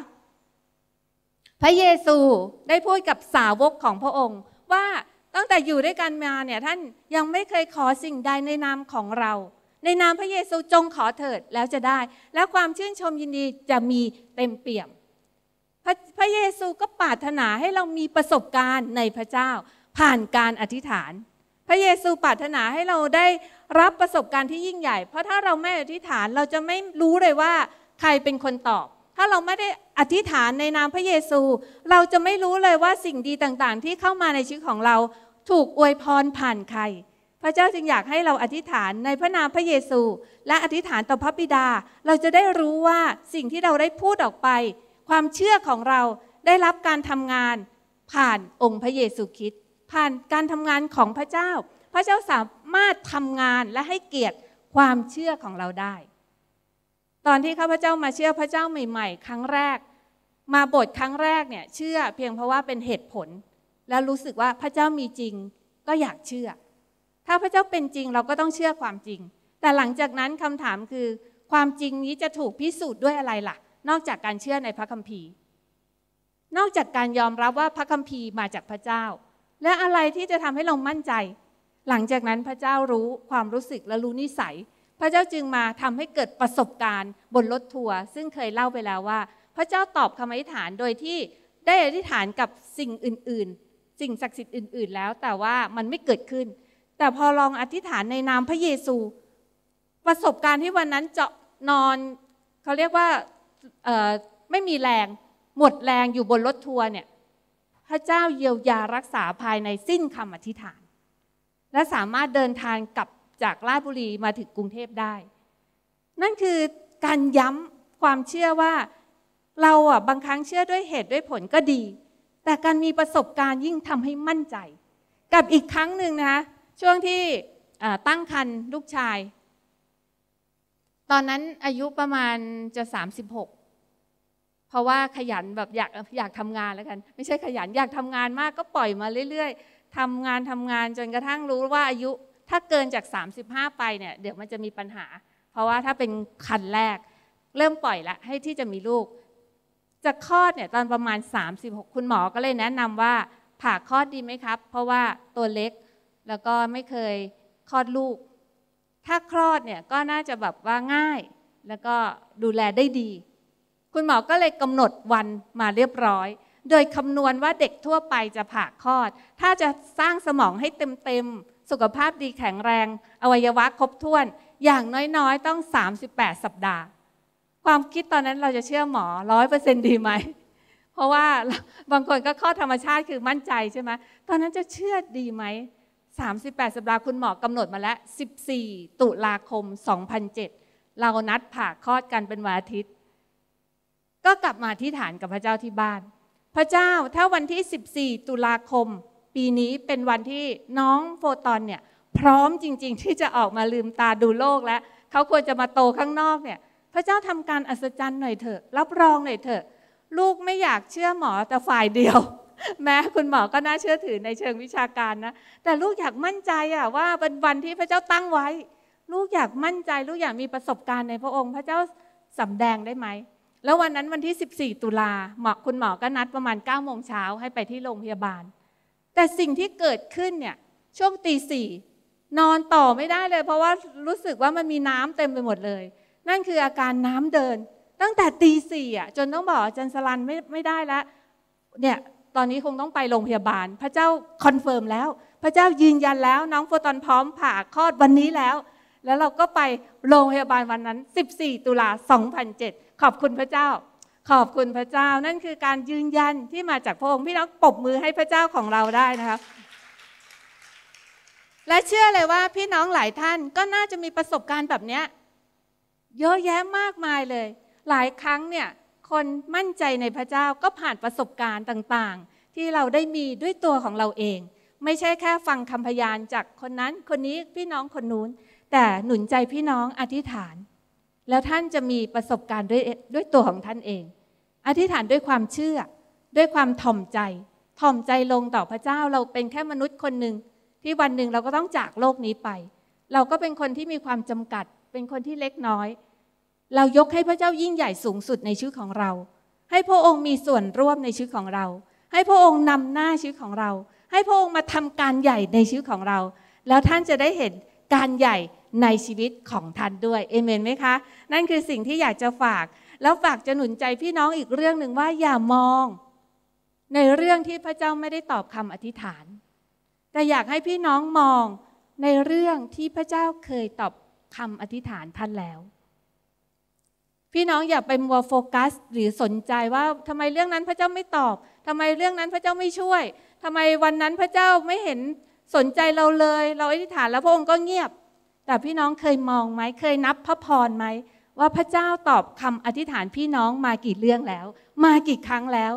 พระเยซูได้พูดกับสาวกของพระองค์ ว่าตั้งแต่อยู่ด้วยกันมาเนี่ยท่านยังไม่เคยขอสิ่งใดในนามของเราในนามพระเยซูจงขอเถิดแล้วจะได้ แล้วความชื่นชมยินดีจะมีเต็มเปี่ยมพระพระเยซูก็ปรารถนาให้เรามีประสบการณ์ในพระเจ้า ผ่านการอธิษฐาน พระเยซูปรารถนาให้เราได้รับประสบการณ์ที่ยิ่งใหญ่เพราะถ้าเราไม่อธิษฐานเราจะไม่รู้เลยว่าใครเป็นคนตอบ ถ้าเราไม่ได้อธิษฐานในนามพระเยซูเราจะไม่รู้เลยว่าสิ่งดีต่างๆ ที่เข้ามาในชีวิตของเราถูกอวยพรผ่านใครพระเจ้าจึงอยากให้เราอธิษฐานในพระนามพระเยซู และอธิษฐานต่อพระบิดา เราจะได้รู้ว่าสิ่งที่เราได้พูดออกไป ความเชื่อของเราได้รับการทำงานผ่านองค์พระเยซูคริสต์ผ่านการทำงานของพระเจ้า พระเจ้าสามารถทำงานและให้เกียรติความเชื่อของเราได้ ตอนที่ข้าพเจ้ามาเชื่อพระเจ้าใหม่ ๆ ครั้งแรก มาบทครั้งแรกเนี่ย เชื่อเพียงเพราะว่าเป็นเหตุผล แล้วรู้สึกว่าพระเจ้ามีจริงก็อยากเชื่อถ้าพระเจ้าเป็นจริงเราก็ต้องเชื่อความจริง แต่หลังจากนั้นคำถามคือ ความจริงนี้จะถูกพิสูจน์ด้วยอะไรล่ะ นอกจากการเชื่อในพระคัมภีร์ นอกจากการยอมรับว่าพระคัมภีร์มาจากพระเจ้า และอะไรที่จะทำให้เรามั่นใจ หลังจากนั้นพระเจ้ารู้ความรู้สึกและรู้นิสัย พระเจ้าจึงมาทำให้เกิดประสบการณ์บนรถทัวร์ ซึ่งเคยเล่าไปแล้วว่า พระเจ้าตอบคำอธิษฐานโดยที่ได้อธิษฐานกับสิ่งอื่น ๆ สิ่งศักดิ์สิทธิ์อื่น ๆ แล้ว แต่ว่ามันไม่เกิดขึ้นแต่พอลองอธิษฐานในนามพระเยซู ประสบการณ์ที่วันนั้นเจาะนอนเขาเรียกว่าไม่มีแรงหมดแรงอยู่บนรถทัวร์เนี่ย พระเจ้าเยียวยารักษาภายในสิ้นคำอธิษฐาน และสามารถเดินทางกลับจากราชบุรีมาถึงกรุงเทพได้ นั่นคือการย้ำความเชื่อว่าเราอ่ะบางครั้งเชื่อด้วยเหตุด้วยผลก็ดี แต่การมีประสบการณ์ยิ่งทำให้มั่นใจกับอีกครั้งหนึ่งนะช่วงที่ตั้งครรภ์ลูกชาย ตอนนั้นอายุประมาณจะ 36 เพราะว่าขยันแบบอยากอยากทำงานแล้วกัน ไม่ใช่ขยันอยากทำงานมากก็ปล่อยมาเรื่อยๆทำงานทำงาน จนกระทั่งรู้ว่าอายุถ้าเกินจาก 35 ไปเนี่ยเดี๋ยวมันจะมีปัญหา เพราะว่าถ้าเป็นคันแรกเริ่มปล่อยละให้ที่จะมีลูก จะคลอดเนี่ยตอนประมาณ 36 คุณหมอก็เลยแนะนำว่าผ่าคลอดดีไหมครับ เพราะว่าตัวเล็กแล้วก็ไม่เคยคลอดลูก ถ้าคลอดเนี่ย ก็น่าจะแบบว่าง่าย แล้วก็ดูแลได้ดี คุณหมอก็เลยกำหนดวันมาเรียบร้อย โดยคำนวณว่าเด็กทั่วไปจะผ่าคลอด ถ้าจะสร้างสมองให้เต็มๆ สุขภาพดีแข็งแรง อวัยวะครบถ้วน อย่างน้อยๆ ต้อง 38 สัปดาห์ ความคิดตอนนั้นเราจะเชื่อหมอร้อยเปอร์เซ็นต์ดีไหม เพราะว่าบางคนก็ข้อธรรมชาติคือมั่นใจใช่ไหมตอนนั้นจะเชื่อดีไหม38สัปดาห์คุณหมอกำหนดมาแล้ว14 ตุลาคม 2007เรานัดผ่าคลอดกันเป็นวันอาทิตย์ ก็กลับมาที่ฐานกับพระเจ้าที่บ้าน พระเจ้าถ้าวันที่ 14 ตุลาคม ปีนี้เป็นวันที่น้องโฟตอนเนี่ย พร้อมจริง ๆ ที่จะออกมาลืมตาดูโลกแล้วเขาควรจะมาโตข้างนอกเนี่ยพระเจ้าทำการอัศจรรย์หน่อยเถอะรับรองหน่อยเถอะ ลูกไม่อยากเชื่อหมอแต่ฝ่ายเดียวแม้คุณหมอก็น่าเชื่อถือในเชิงวิชาการนะ แต่ลูกอยากมั่นใจอะว่าเป็นวันที่พระเจ้าตั้งไว้ ลูกอยากมั่นใจลูกอยากมีประสบการณ์ในพระองค์ พระเจ้าสำแดงได้ไหม แล้ววันนั้นวันที่ 14 ตุลาหมอคุณหมอก็นัดประมาณ9โมงเช้าให้ไปที่โรงพยาบาล แต่สิ่งที่เกิดขึ้นเนี่ย ช่วงตีสี่นอนต่อไม่ได้เลย เพราะว่ารู้สึกว่ามันมีน้ำเต็มไปหมดเลย นั่นคืออาการน้ำเดินตั้งแต่ตีสี่อ่ะจนต้องบอกอาจารย์สลันไม่ไม่ได้แล้วเนี่ยตอนนี้คงต้องไปโรงพยาบาลพระเจ้าคอนเฟิร์มแล้ว พระเจ้ายืนยันแล้วน้องโฟตอนพร้อมผ่าคลอดวันนี้แล้ว แล้วเราก็ไปโรงพยาบาลวันนั้น 14 ตุลา2007 ขอบคุณพระเจ้า ขอบคุณพระเจ้านั่นคือการยืนยันที่มาจากพระองค์พี่น้องปรบมือให้พระเจ้าของเราได้นะคะและเชื่อเลยว่าพี่น้องหลายท่านก็น่าจะมีประสบการณ์แบบนี้เยอะแยะมากมายเลย หลายครั้งเนี่ยคนมั่นใจในพระเจ้าก็ผ่านประสบการณ์ต่างๆ ที่เราได้มีด้วยตัวของเราเอง ไม่ใช่แค่ฟังคำพยานจากคนนั้นคนนี้พี่น้องคนนู้นแต่หนุนใจพี่น้องอธิษฐาน แล้วท่านจะมีประสบการณ์ด้วยด้วยตัวของท่านเอง อธิษฐานด้วยความเชื่อ ด้วยความถ่อมใจ ถ่อมใจลงต่อพระเจ้าเราเป็นแค่มนุษย์คนหนึ่งที่วันหนึ่งเราก็ต้องจากโลกนี้ไป เราก็เป็นคนที่มีความจำกัด เป็นคนที่เล็กน้อยเรายกให้พระเจ้ายิ่งใหญ่สูงสุดในชีวิตของเรา ให้พระองค์มีส่วนร่วมในชีวิตของเรา ให้พระองค์นำหน้าชีวิตของเรา ให้พระองค์มาทำการใหญ่ในชีวิตของเรา แล้วท่านจะได้เห็นการใหญ่ในชีวิตของท่านด้วยเอเมนไหมคะนั่นคือสิ่งที่อยากจะฝาก แล้วฝากจะหนุนใจพี่น้องอีกเรื่องหนึ่งว่าอย่ามอง ในเรื่องที่พระเจ้าไม่ได้ตอบคำอธิษฐาน แต่อยากให้พี่น้องมองในเรื่องที่พระเจ้าเคยตอบคำอธิษฐานท่านแล้วพี่น้องอย่าไปมัวโฟกัส หรือสนใจว่าทำไมเรื่องนั้นพระเจ้าไม่ตอบ ทำไมเรื่องนั้นพระเจ้าไม่ช่วย ทำไมวันนั้นพระเจ้าไม่เห็นสนใจเราเลย เราอธิษฐานแล้วพระองค์ก็เงียบ แต่พี่น้องเคยมองไหมเคยนับพระพรไหมว่าพระเจ้าตอบคำอธิษฐานพี่น้องมากี่เรื่องแล้ว มากี่ครั้งแล้ว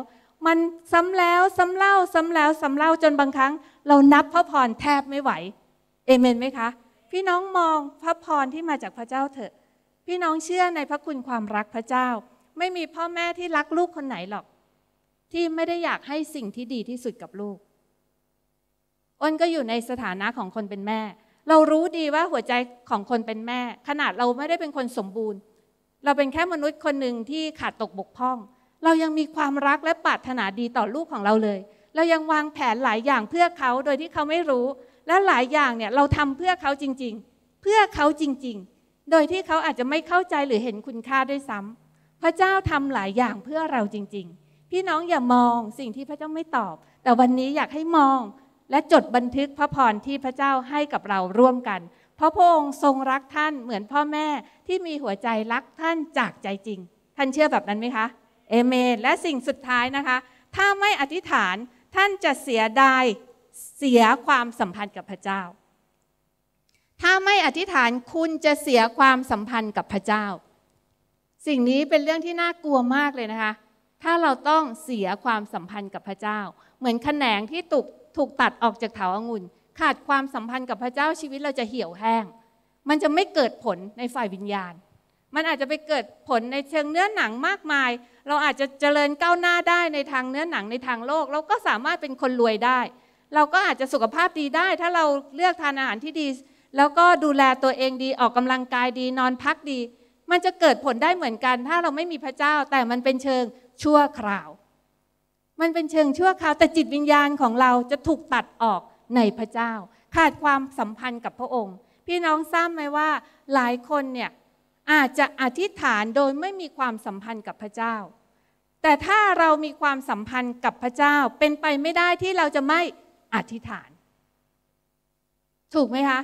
มันซ้ำแล้วซ้ำเล่าซ้ำแล้วซ้ำเล่าจนบางครั้ง เรานับพระพรแทบไม่ไหวเอเมนไหมคะพี่น้องมองพระพรที่มาจากพระเจ้าเถอะพี่น้องเชื่อในพระคุณความรักพระเจ้า ไม่มีพ่อแม่ที่รักลูกคนไหนหรอก ที่ไม่ได้อยากให้สิ่งที่ดีที่สุดกับลูกอ้นก็อยู่ในสถานะของคนเป็นแม่ เรารู้ดีว่าหัวใจของคนเป็นแม่ ขนาดเราไม่ได้เป็นคนสมบูรณ์ เราเป็นแค่มนุษย์คนหนึ่งที่ขาดตกบกพร่อง เรายังมีความรักและปรารถนาดีต่อลูกของเราเลย เรายังวางแผนหลายอย่างเพื่อเขาโดยที่เขาไม่รู้ และหลายอย่างเนี่ยเราทำเพื่อเขาจริง ๆ เพื่อเขาจริง ๆโดยที่เขาอาจจะไม่เข้าใจหรือเห็นคุณค่าด้วยซ้ำ พระเจ้าทำหลายอย่างเพื่อเราจริงๆ พี่น้องอย่ามองสิ่งที่พระเจ้าไม่ตอบ แต่วันนี้อยากให้มอง และจดบันทึกพระพรที่พระเจ้าให้กับเราร่วมกัน เพราะพระองค์ทรงรักท่านเหมือนพ่อแม่ที่มีหัวใจรักท่านจากใจจริง ท่านเชื่อแบบนั้นไหมคะ เอเมน และสิ่งสุดท้ายนะคะ ถ้าไม่อธิษฐานท่านจะเสียดายเสียความสัมพันธ์กับพระเจ้าถ้าไม่อธิษฐานคุณจะเสียความสัมพันธ์กับพระเจ้า สิ่งนี้เป็นเรื่องที่น่ากลัวมากเลยนะคะ ถ้าเราต้องเสียความสัมพันธ์กับพระเจ้า เหมือนขแขนงที่ถูกถูกตัดออกจากเถาองุ่น ขาดความสัมพันธ์กับพระเจ้าชีวิตเราจะเหี่ยวแห้ง มันจะไม่เกิดผลในฝ่ายวิญญาณ มันอาจจะไปเกิดผลในเชิงเนื้อหนังมากมาย เราอาจจะเจริญก้าวหน้าได้ในทางเนื้อหนังในทางโลก เราก็สามารถเป็นคนรวยได้ เราก็อาจจะสุขภาพดีได้ ถ้าเราเลือกทานอาหารที่ดีแล้วก็ดูแลตัวเองดีออกกำลังกายดีนอนพักดี มันจะเกิดผลได้เหมือนกันถ้าเราไม่มีพระเจ้า แต่มันเป็นเชิงชั่วคราว มันเป็นเชิงชั่วคราว แต่จิตวิญญาณของเราจะถูกตัดออกในพระเจ้าขาดความสัมพันธ์กับพระองค์ พี่น้องทราบไหมว่า หลายคนเนี่ยอาจจะอธิษฐานโดยไม่มีความสัมพันธ์กับพระเจ้า แต่ถ้าเรามีความสัมพันธ์กับพระเจ้าเป็นไปไม่ได้ที่เราจะไม่อธิษฐาน ถูกไหมคะ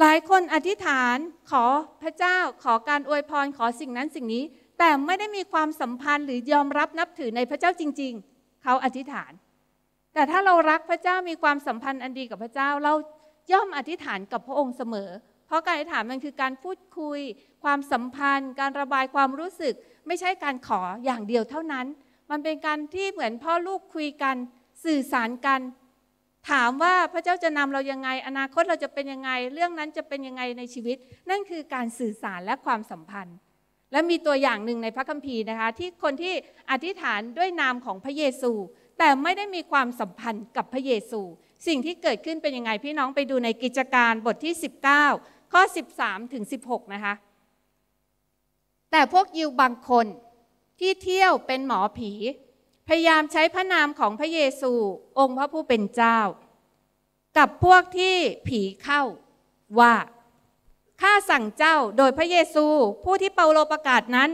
หลายคนอธิษฐานขอพระเจ้าขอการอวยพรขอสิ่งนั้นสิ่งนี้ แต่ไม่ได้มีความสัมพันธ์หรือยอมรับนับถือในพระเจ้าจริง ๆ เขาอธิษฐาน แต่ถ้าเรารักพระเจ้ามีความสัมพันธ์อันดีกับพระเจ้าเราย่อมอธิษฐานกับพระองค์เสมอ เพราะการอธิษฐานมันคือการพูดคุย ความสัมพันธ์ การระบายความรู้สึก ไม่ใช่การขออย่างเดียวเท่านั้น มันเป็นการที่เหมือนพ่อลูกคุยกันสื่อสารกันถามว่าพระเจ้าจะนำเรายังไงอนาคตเราจะเป็นยังไง เรื่องนั้นจะเป็นยังไงในชีวิต นั่นคือการสื่อสารและความสัมพันธ์ และมีตัวอย่างหนึ่งในพระคัมภีร์นะคะ ที่คนที่อธิษฐานด้วยนามของพระเยซู แต่ไม่ได้มีความสัมพันธ์กับพระเยซู สิ่งที่เกิดขึ้นเป็นยังไง พี่น้องไปดูในกิจการบทที่ 19ข้อ13ถึง16นะคะแต่พวกยิวบางคนที่เที่ยวเป็นหมอผีพยายามใช้พระนามของพระเยซูองค์พระผู้เป็นเจ้า กับพวกที่ผีเข้าว่าข้าสั่งเจ้าโดยพระเยซูผู้ที่เปาโลประกาศนั้น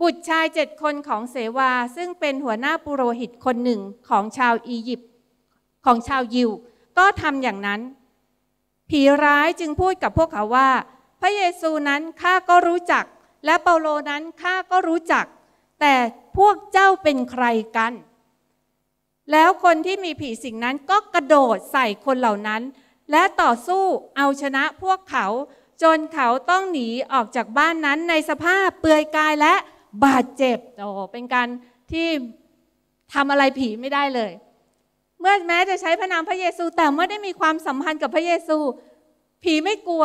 บุตรชายเจ็ดคนของเสวาซึ่งเป็นหัวหน้าปุโรหิตคนหนึ่งของชาวอียิปต์ของชาวยิวก็ทำอย่างนั้น ผีร้ายจึงพูดกับพวกเขาว่า พระเยซูนั้นข้าก็รู้จัก และเปาโลนั้นข้าก็รู้จัก แต่พวกเจ้าเป็นใครกัน แล้วคนที่มีผีสิงนั้นก็กระโดดใส่คนเหล่านั้น และต่อสู้เอาชนะพวกเขาจนเขาต้องหนีออกจากบ้านนั้นในสภาพเปื่อยกายและบาดเจ็บโอ้เป็นการที่ทำอะไรผีไม่ได้เลยเมื่อแม้จะใช้พระนามพระเยซูแต่เมื่อได้มีความสัมพันธ์กับพระเยซู ผีไม่กลัว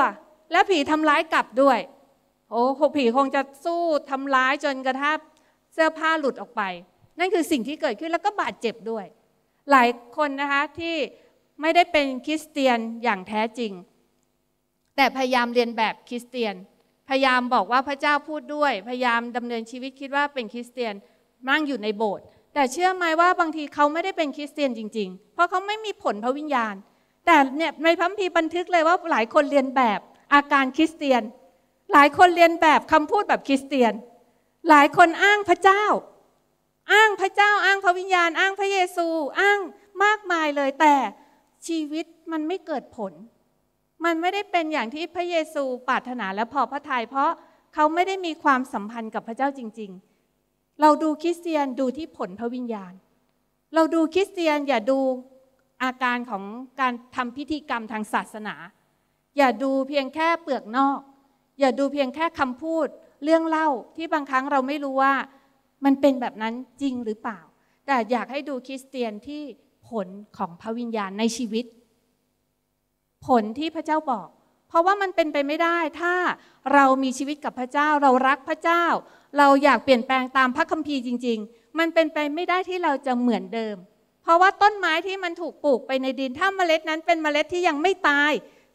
และผีทำร้ายกลับด้วย โอ้ผีคงจะสู้ทำร้ายจนกระทั่งเสื้อผ้าหลุดออกไป นั่นคือสิ่งที่เกิดขึ้นแล้วก็บาดเจ็บด้วย หลายคนนะคะที่ไม่ได้เป็นคริสเตียนอย่างแท้จริง แต่พยายามเรียนแบบคริสเตียน พยายามบอกว่าพระเจ้าพูดด้วย พยายามดำเนินชีวิตคิดว่าเป็นคริสเตียนมั่งอยู่ในโบสถ์แต่เชื่อไหมว่าบางทีเขาไม่ได้เป็นคริสเตียนจริง ๆ เพราะเขาไม่มีผลพระวิญญาณแต่เนี่ยในพัมพีบันทึกเลยว่าหลายคนเรียนแบบอาการคริสเตียน หลายคนเรียนแบบคำพูดแบบคริสเตียนหลายคนอ้างพระเจ้า อ้างพระเจ้า อ้างพระวิญญาณ อ้างพระเยซูอ้างมากมายเลยแต่ชีวิตมันไม่เกิดผล มันไม่ได้เป็นอย่างที่พระเยซู ปรารถนาและพอพระทัยเพราะเขาไม่ได้มีความสัมพันธ์กับพระเจ้าจริง ๆ เราดูคริสเตียนดูที่ผลพระวิญญาณ เราดูคริสเตียนอย่าดูอาการของการทำพิธีกรรมทางศาสนา อย่าดูเพียงแค่เปลือกนอก อย่าดูเพียงแค่คำพูดเรื่องเล่าที่บางครั้งเราไม่รู้ว่ามันเป็นแบบนั้นจริงหรือเปล่า แต่อยากให้ดูคริสเตียนที่ผลของพระวิญญาณในชีวิต ผลที่พระเจ้าบอก เพราะว่ามันเป็นไปไม่ได้ถ้าเรามีชีวิตกับพระเจ้าเรารักพระเจ้า เราอยากเปลี่ยนแปลงตามพระคัมภีร์จริงๆ มันเป็นไปไม่ได้ที่เราจะเหมือนเดิม เพราะว่าต้นไม้ที่มันถูกปลูกไปในดินถ้าเมล็ดนั้นเป็นเมล็ดที่ยังไม่ตาย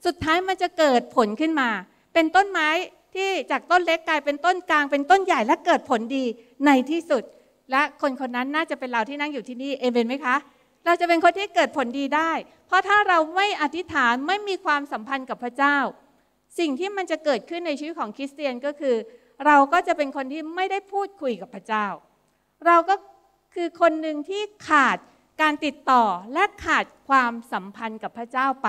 สุดท้ายมันจะเกิดผลขึ้นมา เป็นต้นไม้ที่จากต้นเล็กกลายเป็นต้นกลางเป็นต้นใหญ่และเกิดผลดีในที่สุด และคนคนนั้นน่าจะเป็นเราที่นั่งอยู่ที่นี่เอเมนไหมคะ เราจะเป็นคนที่เกิดผลดีได้ เพราะถ้าเราไม่อธิษฐานไม่มีความสัมพันธ์กับพระเจ้า สิ่งที่มันจะเกิดขึ้นในชีวิตของคริสเตียนก็คือ เราก็จะเป็นคนที่ไม่ได้พูดคุยกับพระเจ้า เราก็คือคนหนึ่งที่ขาดการติดต่อและขาดความสัมพันธ์กับพระเจ้าไป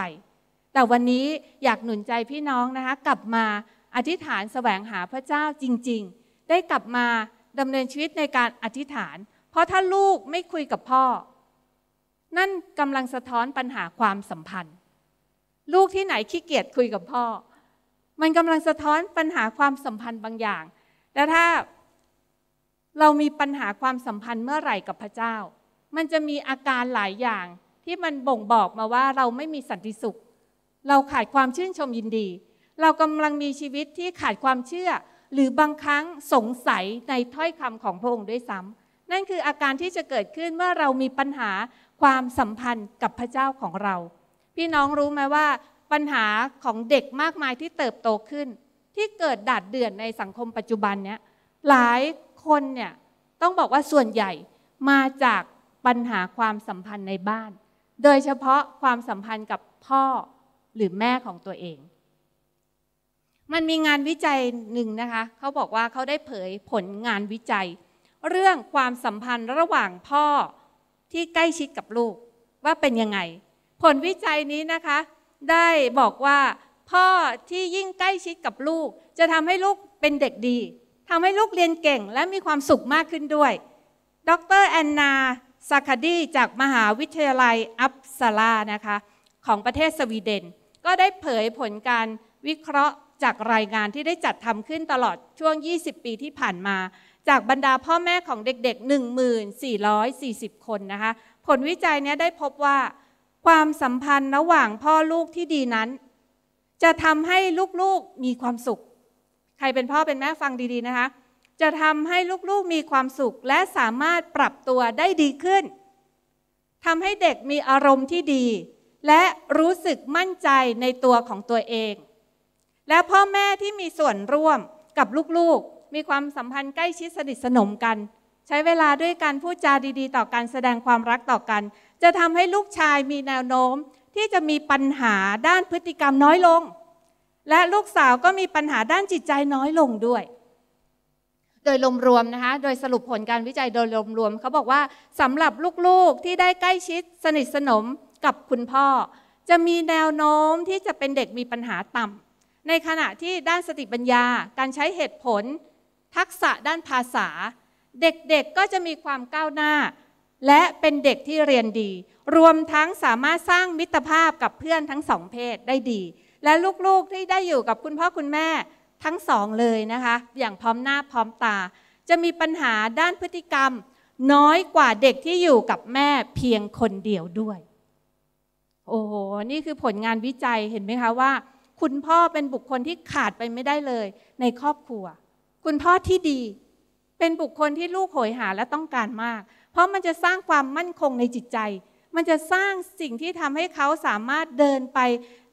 แต่วันนี้อยากหนุนใจพี่น้องนะคะ กลับมาอธิษฐานสแสวงหาพระเจ้าจริงๆ ได้กลับมาดำเนินชีวิตในการอธิษฐาน เพราะถ้าลูกไม่คุยกับพ่อ นั่นกำลังสะท้อนปัญหาความสัมพันธ์ ลูกที่ไหนขี้เกียจคุยกับพ่อ มันกำลังสะท้อนปัญหาความสัมพันธ์บางอย่าง และถ้าเรามีปัญหาความสัมพันธ์เมื่อไหร่กับพระเจ้า มันจะมีอาการหลายอย่างที่มันบ่งบอกมาว่าเราไม่มีสันติสุข เราขาดความชื่นชมยินดีเรากำลังมีชีวิตที่ขาดความเชื่อหรือบางครั้งสงสัยในถ้อยคำของพระองค์ด้วยซ้ำนั่นคืออาการที่จะเกิดขึ้นเมื่อเรามีปัญหาความสัมพันธ์กับพระเจ้าของเรา พี่น้องรู้ไหมว่า ปัญหาของเด็กมากมายที่เติบโตขึ้น ที่เกิดดาดเดือดในสังคมปัจจุบันเนี้ยหลายคนเนี่ยต้องบอกว่าส่วนใหญ่มาจากปัญหาความสัมพันธ์ในบ้าน โดยเฉพาะความสัมพันธ์กับพ่อหรือแม่ของตัวเองมันมีงานวิจัยหนึ่งนะคะ เขาบอกว่าเขาได้เผยผลงานวิจัย เรื่องความสัมพันธ์ระหว่างพ่อที่ใกล้ชิดกับลูกว่าเป็นยังไง ผลวิจัยนี้นะคะได้บอกว่าพ่อที่ยิ่งใกล้ชิดกับลูก จะทำให้ลูกเป็นเด็กดีทำให้ลูกเรียนเก่งและมีความสุขมากขึ้นด้วย ดรแอนนาซาคาดีจากมหาวิทยาลัยอัปสลานะคะของประเทศสวีเดนก็ได้เผยผลการวิเคราะห์จากรายงานที่ได้จัดทำขึ้นตลอดช่วง 20 ปีที่ผ่านมา จากบรรดาพ่อแม่ของเด็ก ๆ 1440 คนนะคะ ผลวิจัยนี้ได้พบว่า ความสัมพันธ์ระหว่างพ่อลูกที่ดีนั้น จะทำให้ลูกๆ มีความสุข ใครเป็นพ่อเป็นแม่ฟังดีๆ นะคะ จะทำให้ลูกๆ มีความสุข และสามารถปรับตัวได้ดีขึ้นทำให้เด็กมีอารมณ์ที่ดี และรู้สึกมั่นใจในตัวของตัวเองและพ่อแม่ที่มีส่วนร่วมกับลูก ๆ มีความสัมพันธ์ใกล้ชิดสนิทสนมกัน ใช้เวลาด้วยการพูดจาดีๆ ต่อกัน แสดงความรักต่อกัน จะทำให้ลูกชายมีแนวโน้มที่จะมีปัญหาด้านพฤติกรรมน้อยลง และลูกสาวก็มีปัญหาด้านจิตใจน้อยลงด้วย โดยรวมๆนะคะโดยสรุปผลการวิจัยโดยรวมๆเขาบอกว่าสำหรับลูกๆที่ได้ใกล้ชิดสนิทสนมกับคุณพ่อ จะมีแนวโน้มที่จะเป็นเด็กมีปัญหาต่ำในขณะที่ด้านสติปัญญาการใช้เหตุผล ทักษะด้านภาษา เด็กๆก็จะมีความก้าวหน้า และเป็นเด็กที่เรียนดี รวมทั้งสามารถสร้างมิตรภาพกับเพื่อนทั้งสองเพศได้ดี และลูกๆที่ได้อยู่กับคุณพ่อคุณแม่ทั้งสองเลยนะคะ อย่างพร้อมหน้าพร้อมตา จะมีปัญหาด้านพฤติกรรม น้อยกว่าเด็กที่อยู่กับแม่เพียงคนเดียวด้วย โอ้โหนี่คือผลงานวิจัยเห็นไหมคะว่าคุณพ่อเป็นบุคคลที่ขาดไปไม่ได้เลยในครอบครัว คุณพ่อที่ดี เป็นบุคคลที่ลูกโหยหาและต้องการมาก เพราะมันจะสร้างความมั่นคงในจิตใจ มันจะสร้างสิ่งที่ทำให้เขาสามารถเดินไป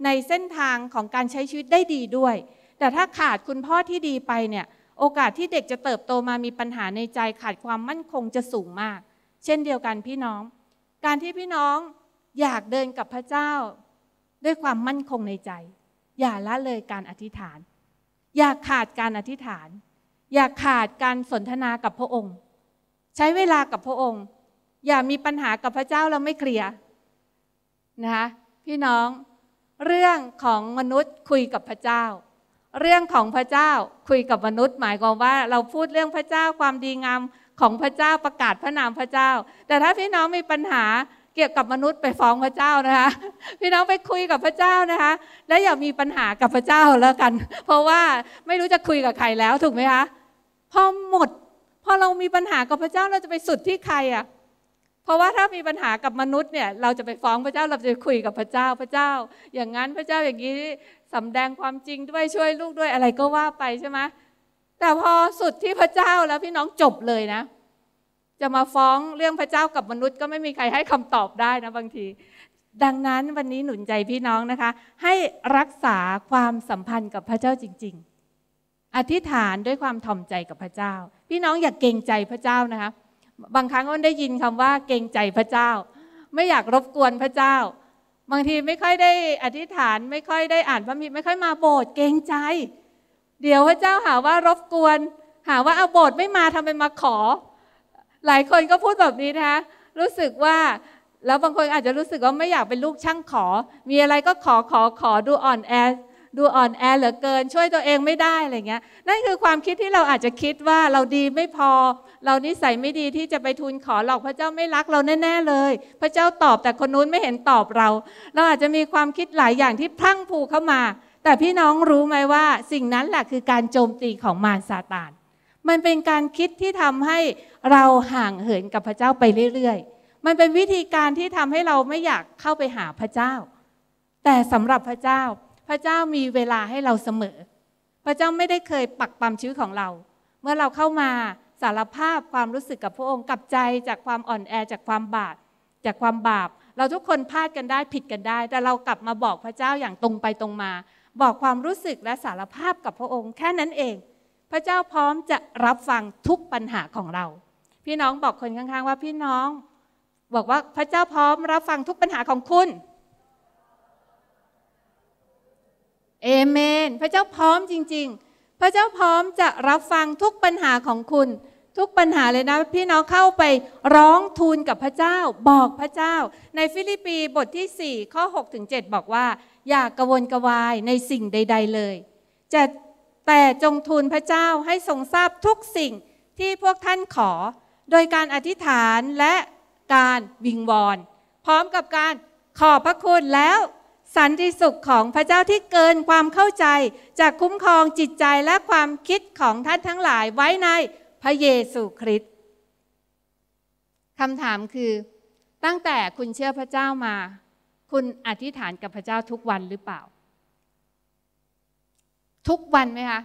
ในเส้นทางของการใช้ชีวิตได้ดีด้วย แต่ถ้าขาดคุณพ่อที่ดีไปเนี่ย โอกาสที่เด็กจะเติบโตมามีปัญหาในใจ ขาดความมั่นคงจะสูงมาก เช่นเดียวกันพี่น้อง การที่พี่น้องอยากเดินกับพระเจ้า ด้วยความมั่นคงในใจอย่าละเลยการอธิษฐาน อย่าขาดการอธิษฐาน อย่าขาดการสนทนากับพระองค์ ใช้เวลากับพระองค์ อย่ามีปัญหากับพระเจ้าเราไม่เคลียร์นะคะพี่น้อง เรื่องของมนุษย์คุยกับพระเจ้า เรื่องของพระเจ้าคุยกับมนุษย์ หมายความว่า เราพูดเรื่องพระเจ้าความดีงามของพระเจ้าประกาศพระนามพระเจ้า แต่ถ้าพี่น้องมีปัญหาเกี่ยวกับมนุษย์ไปฟ้องพระเจ้านะคะ พี่น้องไปคุยกับพระเจ้านะคะและอย่ามีปัญหากับพระเจ้าแล้วกัน เพราะว่าไม่รู้จะคุยกับใครแล้วถูกไหมคะพอหมดพอเรามีปัญหากับพระเจ้าเราจะไปสุดที่ใครอ่ะเพราะว่าถ้ามีปัญหากับมนุษย์เนี่ย เราจะไปฟ้องพระเจ้าเราจะคุยกับพระเจ้าพระเจ้า อย่างนั้นพระเจ้าอย่างนี้สาแดงความจริงด้วยช่วยลูกด้วยอะไรก็ว่าไปใช่ไหมแต่พอสุดที่พระเจ้าแล้วพี่น้องจบเลยนะจะมาฟ้องเรื่องพระเจ้ากับมนุษย์ก็ไม่มีใครให้คำตอบได้นะบางที ดังนั้นวันนี้หนุนใจพี่น้องนะคะ ให้รักษาความสัมพันธ์กับพระเจ้าจริง ๆ อธิษฐานด้วยความถ่อมใจกับพระเจ้า พี่น้องอย่ากเกรงใจพระเจ้านะคะบางครั้งก็ได้ยินคำว่าเกรงใจพระเจ้า ไม่อยากรบกวนพระเจ้า บางทีไม่ค่อยได้อธิษฐานไม่ค่อยได้อ่านพระมิไม่ค่อยมาโบสถ์เกรงใจ เดี๋ยวพระเจ้าหาว่ารบกวน หาว่าเอาโบสถ์ไม่มาทำไมมาขอหลายคนก็พูดแบบนี้นะคะรู้สึกว่าแล้วบางคนอาจจะรู้สึกว่าไม่อยากเป็นลูกช่างขอ มีอะไรก็ขอขอขอดูอ่อนแอดูอ่อนแอเหลือเกิน ช่วยตัวเองไม่ได้อะไรเงี้ย นั่นคือความคิดที่เราอาจจะคิดว่าเราดีไม่พอเรานิสัยไม่ดีที่จะไปทูลขอหรอกพระเจ้าไม่รักเราแน่ๆเลย พระเจ้าตอบแต่คนนู้นไม่เห็นตอบเราเราอาจจะมีความคิดหลายอย่างที่พลั้งผูเข้ามา แต่พี่น้องรู้ไหมว่า สิ่งนั้นแหละคือการโจมตีของมารซาตานมันเป็นการคิดที่ทำให้เราห่างเหินกับพระเจ้าไปเรื่อยๆ มันเป็นวิธีการที่ทำให้เราไม่อยากเข้าไปหาพระเจ้า แต่สำหรับพระเจ้า พระเจ้ามีเวลาให้เราเสมอ พระเจ้าไม่ได้เคยปักปั๊มชีวิตของเรา เมื่อเราเข้ามาสารภาพความรู้สึกกับพระองค์กับใจจากความอ่อนแอจากความบาป จากความบาป เราทุกคนพลาดกันได้ผิดกันได้ แต่เรากลับมาบอกพระเจ้าอย่างตรงไปตรงมา บอกความรู้สึกและสารภาพกับพระองค์แค่นั้นเองพระเจ้าพร้อมจะรับฟังทุกปัญหาของเรา พี่น้องบอกคนข้าง ๆ ว่าพี่น้อง บอกว่าพระเจ้าพร้อม รับฟังทุกปัญหาของคุณเอเมน พระเจ้าพร้อมจริงๆ พระเจ้าพร้อมจะรับฟังทุกปัญหาของคุณ ทุกปัญหาเลยนะพี่น้องเข้าไปร้องทูลกับพระเจ้าบอกพระเจ้า ในฟิลิปปีบทที่ 4 ข้อ6ถึง7บอกว่า อย่ากกวนกระวายในสิ่งใด ๆเลยจะแต่จงทูลพระเจ้าให้ทรงทราบทุกสิ่งที่พวกท่านขอ โดยการอธิษฐานและการวิงวอนพร้อมกับการขอบพระคุณแล้วสันติสุขของพระเจ้าที่เกินความเข้าใจจะคุ้มครองจิตใจและความคิดของท่านทั้งหลายไว้ในพระเยซูคริสต์คำถามคือตั้งแต่คุณเชื่อพระเจ้ามา คุณอธิษฐานกับพระเจ้าทุกวันหรือเปล่าทุกวันไหมคะ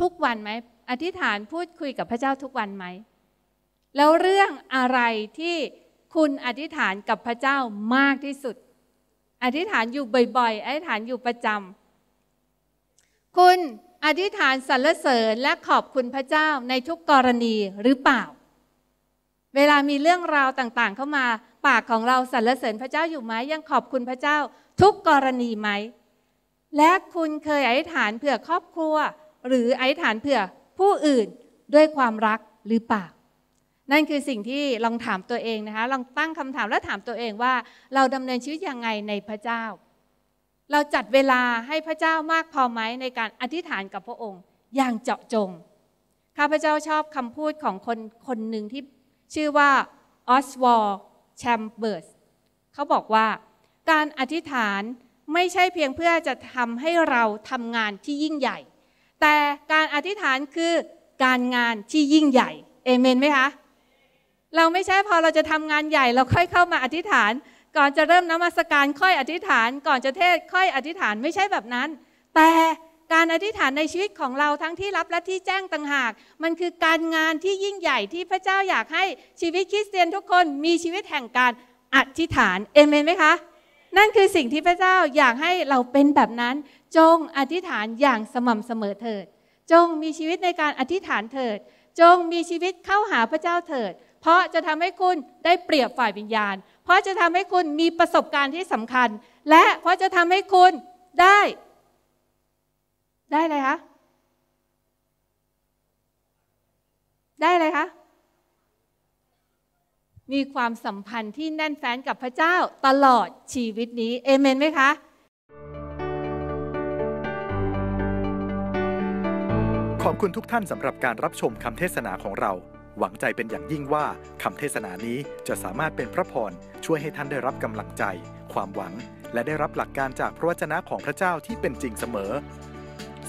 ทุกวันไหม อธิษฐานพูดคุยกับพระเจ้าทุกวันไหมแล้วเรื่องอะไรที่คุณอธิษฐานกับพระเจ้ามากที่สุด อธิษฐานอยู่บ่อยๆอธิษฐานอยู่ประจำคุณอธิษฐานสรรเสริญและขอบคุณพระเจ้าในทุกกรณีหรือเปล่า เวลามีเรื่องราวต่างๆ เข้ามาปากของเราสรรเสริญพระเจ้าอยู่ไหมยังขอบคุณพระเจ้าทุกกรณีไหมและคุณเคยอธิษฐานเผื่อครอบครัว หรืออธิษฐานเผื่อผู้อื่นด้วยความรักหรือเปล่า นั่นคือสิ่งที่ลองถามตัวเองนะคะ ลองตั้งคำถามและถามตัวเองว่า เราดำเนินชีวิตยังไงในพระเจ้า เราจัดเวลาให้พระเจ้ามากพอไหมในการอธิษฐานกับพระองค์อย่างเจาะจงข้าพเจ้าชอบคำพูดของคนคนหนึ่งที่ชื่อว่าออสวอลแชมเบอร์ส เขาบอกว่าการอธิษฐานไม่ใช่เพียงเพื่อจะทำให้เราทำงานที่ยิ่งใหญ่ แต่การอธิษฐานคือการงานที่ยิ่งใหญ่เอเมนไหมคะเราไม่ใช่พอเราจะทำงานใหญ่เราค่อยเข้ามาอธิษฐาน ก่อนจะเริ่มน้ำมัสการค่อยอธิษฐานก่อนจะเทศค่อยอธิษฐานไม่ใช่แบบนั้น แต่การอธิษฐานในชีวิตของเราทั้งที่รับและที่แจ้งต่างหาก มันคือการงานที่ยิ่งใหญ่ที่พระเจ้าอยากให้ชีวิตคริสเตียนทุกคนมีชีวิตแห่งการอธิษฐานเอเมนไหมคะนั่นคือสิ่งที่พระเจ้าอยากให้เราเป็นแบบนั้น จงอธิษฐานอย่างสม่ำเสมอเถิด จงมีชีวิตในการอธิษฐานเถิด จงมีชีวิตเข้าหาพระเจ้าเถิด เพราะจะทำให้คุณได้เปรียบฝ่ายวิญญาณ เพราะจะทำให้คุณมีประสบการณ์ที่สำคัญ และเพราะจะทำให้คุณได้ ได้อะไรคะได้อะไรคะมีความสัมพันธ์ที่แน่นแฟ้นกับพระเจ้าตลอดชีวิตนี้เอเมนไหมคะ ขอบคุณทุกท่านสำหรับการรับชมคำเทศนาของเรา หวังใจเป็นอย่างยิ่งว่าคำเทศนานี้จะสามารถเป็นพระพรช่วยให้ท่านได้รับกำลังใจ ความหวัง และได้รับหลักการจากพระวจนะของพระเจ้าที่เป็นจริงเสมอ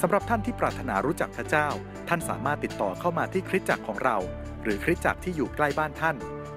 สำหรับท่านที่ปรารถนารู้จักพระเจ้า ท่านสามารถติดต่อเข้ามาที่คริสตจักรของเรา หรือคริสตจักรที่อยู่ใกล้บ้านท่าน